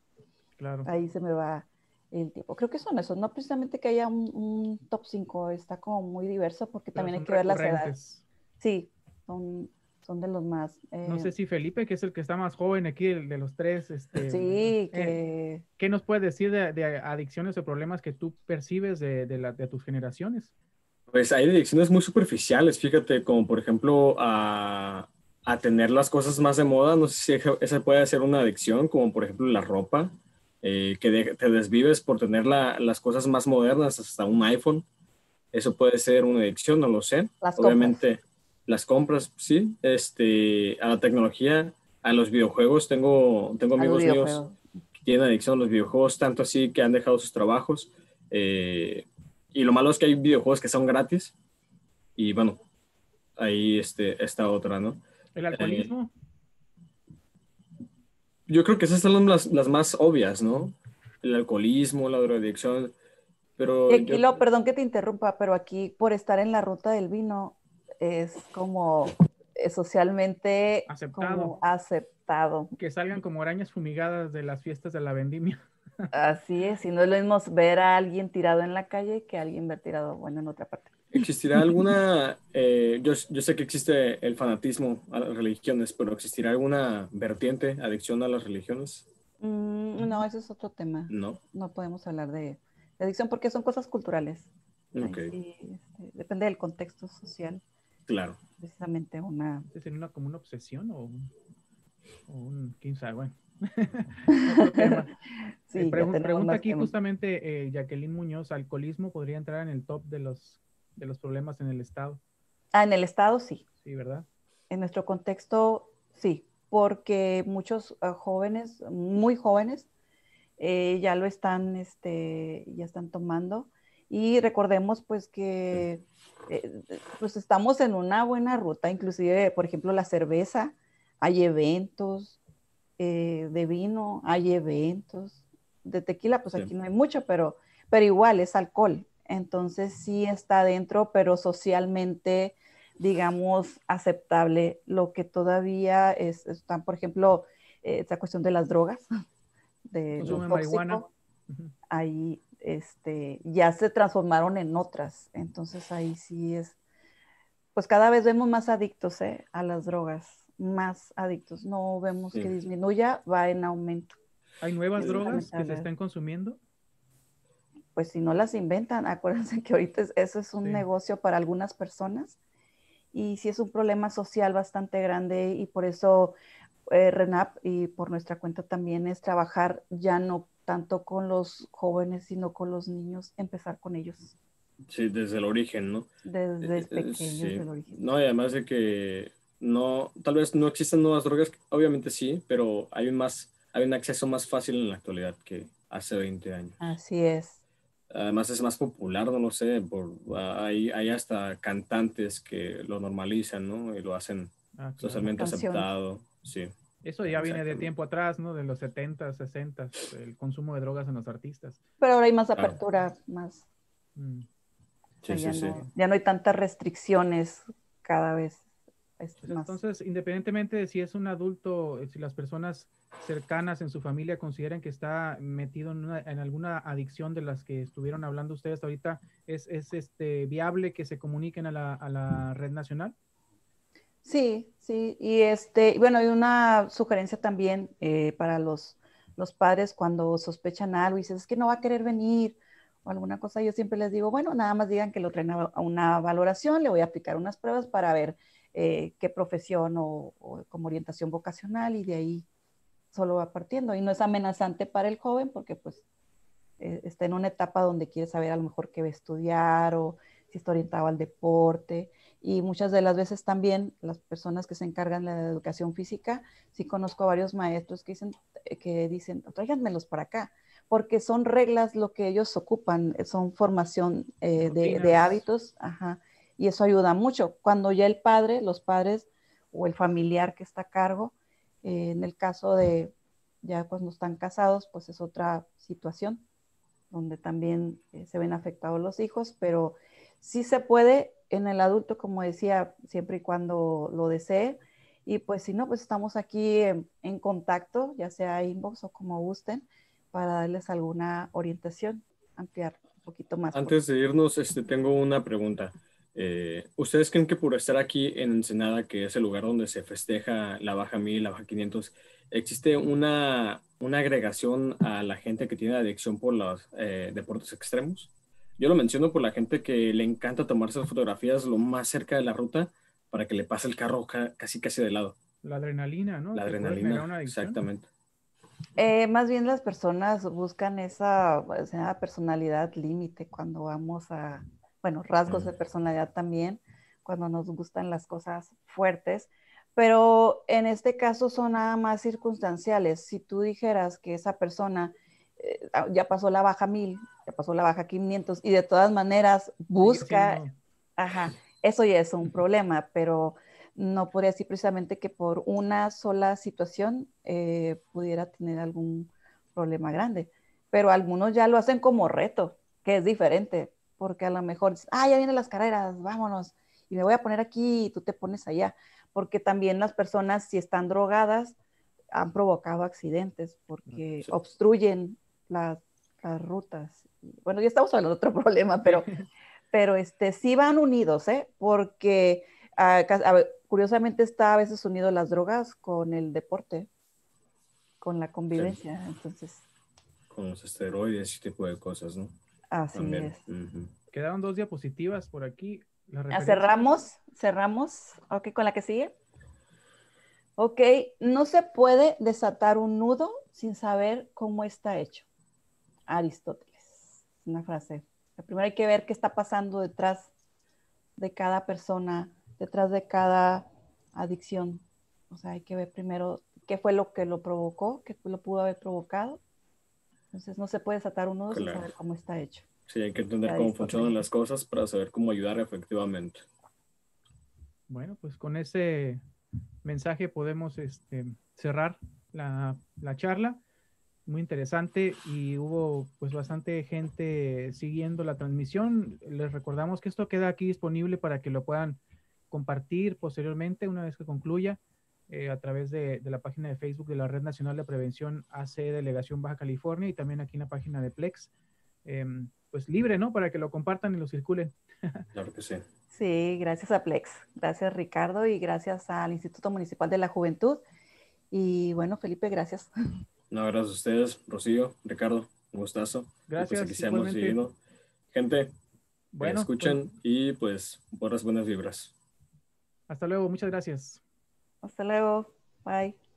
Claro. Ahí se me va el tiempo. Creo que son esos, no precisamente que haya un, un top 5, está como muy diverso porque también hay que ver las edades. Sí, son son de los más. No eh, sé si Felipe, que es el que está más joven aquí de, los tres. Este, sí, eh, que... ¿Qué nos puedes decir de, adicciones o problemas que tú percibes de, de, tus generaciones? Pues hay adicciones muy superficiales, fíjate, como por ejemplo a, a tener las cosas más de moda, no sé si esa puede ser una adicción, como por ejemplo la ropa, eh, que te desvives por tener la, las cosas más modernas, hasta un iPhone. Eso puede ser una adicción, no lo sé. Las Obviamente, las compras, sí, este, a la tecnología, a los videojuegos. Tengo, tengo amigos míos que tienen adicción a los videojuegos, tanto así que han dejado sus trabajos. Eh, y lo malo es que hay videojuegos que son gratis. Y bueno, ahí este, está otra, ¿no? ¿El eh, alcoholismo? yo creo que esas son las, más obvias, ¿no? El alcoholismo, la drogadicción. Pero eh, perdón que te interrumpa, pero aquí por estar en la ruta del vino, es como eh, socialmente aceptado. Que salgan como arañas fumigadas de las fiestas de la vendimia. *laughs* Así es, y no es lo mismo ver a alguien tirado en la calle que alguien ver tirado, bueno, en otra parte. ¿Existirá alguna, eh, yo, sé que existe el fanatismo a las religiones, pero ¿existirá alguna vertiente, adicción a las religiones? Mm, no, ese es otro tema. No. No podemos hablar de, adicción porque son cosas culturales. Este, depende del contexto social. Claro. Precisamente una... ¿Tiene una como una obsesión o, un, quién sabe, bueno. *laughs* sí, eh, pregunta aquí justamente eh, Jacqueline Muñoz, ¿alcoholismo podría entrar en el top de los, de los problemas en el Estado? Ah, en el Estado sí. Sí, ¿verdad? En nuestro contexto sí, porque muchos eh, jóvenes, muy jóvenes, ya lo están, este, ya están tomando y recordemos pues que eh, pues estamos en una buena ruta, inclusive, por ejemplo, la cerveza, hay eventos eh, de vino, hay eventos de tequila, pues aquí no hay mucho, pero, pero igual es alcohol. Entonces sí está adentro, pero socialmente, digamos, aceptable. Lo que todavía es, están, por ejemplo, eh, esta cuestión de las drogas, de, de marihuana. Ahí este, ya se transformaron en otras. Entonces ahí sí es, pues cada vez vemos más adictos ¿eh? a las drogas, más adictos. No vemos que disminuya, va en aumento. ¿Hay nuevas drogas que se están consumiendo? Pues si no las inventan, acuérdense que ahorita eso es un negocio para algunas personas y si es un problema social bastante grande y por eso eh, RENAP y por nuestra cuenta también es trabajar ya no tanto con los jóvenes, sino con los niños, empezar con ellos. Sí, desde el origen, ¿no? Desde el eh, eh, pequeño, desde el origen. No, y además de que no, tal vez no existen nuevas drogas, obviamente sí, pero hay más, hay un acceso más fácil en la actualidad que hace 20 años. Así es. Además es más popular, no lo sé, por, ah, hay, hay hasta cantantes que lo normalizan, ¿no? Y lo hacen ah, socialmente aceptado, sí. Eso ya viene de tiempo atrás, ¿no? De los 70, 60, el consumo de drogas en los artistas. Pero ahora hay más apertura, más. Mm. Sí, sí, sí. ya no hay tantas restricciones cada vez. Pues entonces, independientemente de si es un adulto, eh, si las personas cercanas en su familia consideran que está metido en, en alguna adicción de las que estuvieron hablando ustedes ahorita, ¿es, este, viable que se comuniquen a la, a la red nacional? Sí, sí, y este, bueno, hay una sugerencia también eh, para los, padres cuando sospechan algo y dicen, es que no va a querer venir o alguna cosa, yo siempre les digo, bueno, nada más digan que lo traen a una valoración, le voy a aplicar unas pruebas para ver eh, qué profesión o, como orientación vocacional y de ahí solo va partiendo. Y no es amenazante para el joven porque pues eh, está en una etapa donde quiere saber a lo mejor qué va a estudiar o si está orientado al deporte y muchas de las veces también las personas que se encargan de la educación física, sí conozco a varios maestros que dicen, eh, que dicen tráiganmelos para acá, porque son reglas lo que ellos ocupan, eh, son formación eh, de, hábitos, y eso ayuda mucho. Cuando ya el padre, los padres o el familiar que está a cargo, en el caso de ya cuando están casados, pues es otra situación donde también se ven afectados los hijos, pero sí se puede en el adulto, como decía, siempre y cuando lo desee. Y pues si no, pues estamos aquí en, contacto, ya sea inbox o como gusten, para darles alguna orientación, ampliar un poquito más. Antes de irnos, este, tengo una pregunta. Eh, ¿Ustedes creen que por estar aquí en Ensenada, que es el lugar donde se festeja la Baja 1000, la Baja 500, existe una, una agregación a la gente que tiene adicción por los eh, deportes extremos? Yo lo menciono por la gente que le encanta tomar tomarse fotografías lo más cerca de la ruta para que le pase el carro casi casi de lado. La adrenalina, ¿no? La adrenalina, exactamente. Eh, más bien las personas buscan esa, personalidad límite cuando vamos a, bueno, rasgos de mm. personalidad también, cuando nos gustan las cosas fuertes, pero en este caso son nada más circunstanciales. Si tú dijeras que esa persona Ah, ya pasó la baja 1000, ya pasó la baja 500 y de todas maneras busca, ajá, eso ya es un problema, pero no podría decir precisamente que por una sola situación eh, pudiera tener algún problema grande, pero algunos ya lo hacen como reto, que es diferente, porque a lo mejor, ah, ya vienen las carreras, vámonos, y me voy a poner aquí y tú te pones allá, porque también las personas si están drogadas han provocado accidentes porque mm, obstruyen las, rutas. Bueno, ya estamos hablando de otro *laughs* problema, pero, pero este, sí van unidos, ¿eh? Porque ah, curiosamente está a veces unido las drogas con el deporte, con la convivencia, entonces. Con los esteroides y tipo de cosas, ¿no? Así es. Quedaron dos diapositivas por aquí. Ah, cerramos, cerramos. Ok, con la que sigue. Ok, no se puede desatar un nudo sin saber cómo está hecho. Aristóteles. Una frase. Primero hay que ver qué está pasando detrás de cada persona, detrás de cada adicción. O sea, hay que ver primero qué fue lo que lo provocó, qué lo pudo haber provocado. Entonces no se puede desatar uno sin saber cómo está hecho. Sí, hay que entender cómo funcionan las cosas para saber cómo ayudar efectivamente. Bueno, pues con ese mensaje podemos este, cerrar la charla muy interesante y hubo pues bastante gente siguiendo la transmisión. Les recordamos que esto queda aquí disponible para que lo puedan compartir posteriormente una vez que concluya eh, a través de, la página de Facebook de la Red Nacional de Prevención AC Delegación Baja California y también aquí en la página de Plex. Em, pues libre, ¿no? Para que lo compartan y lo circulen. *laughs* Claro que sí. Sí, gracias a Plex, gracias Ricardo y gracias al Instituto Municipal de la Juventud. Y bueno, Felipe, gracias. *laughs* No, gracias a ustedes, Rocío, Ricardo, un gustazo. Pues gracias. Gente, eh, bueno, pues escuchen y pues buenas, buenas vibras. Hasta luego, muchas gracias. Hasta luego, bye.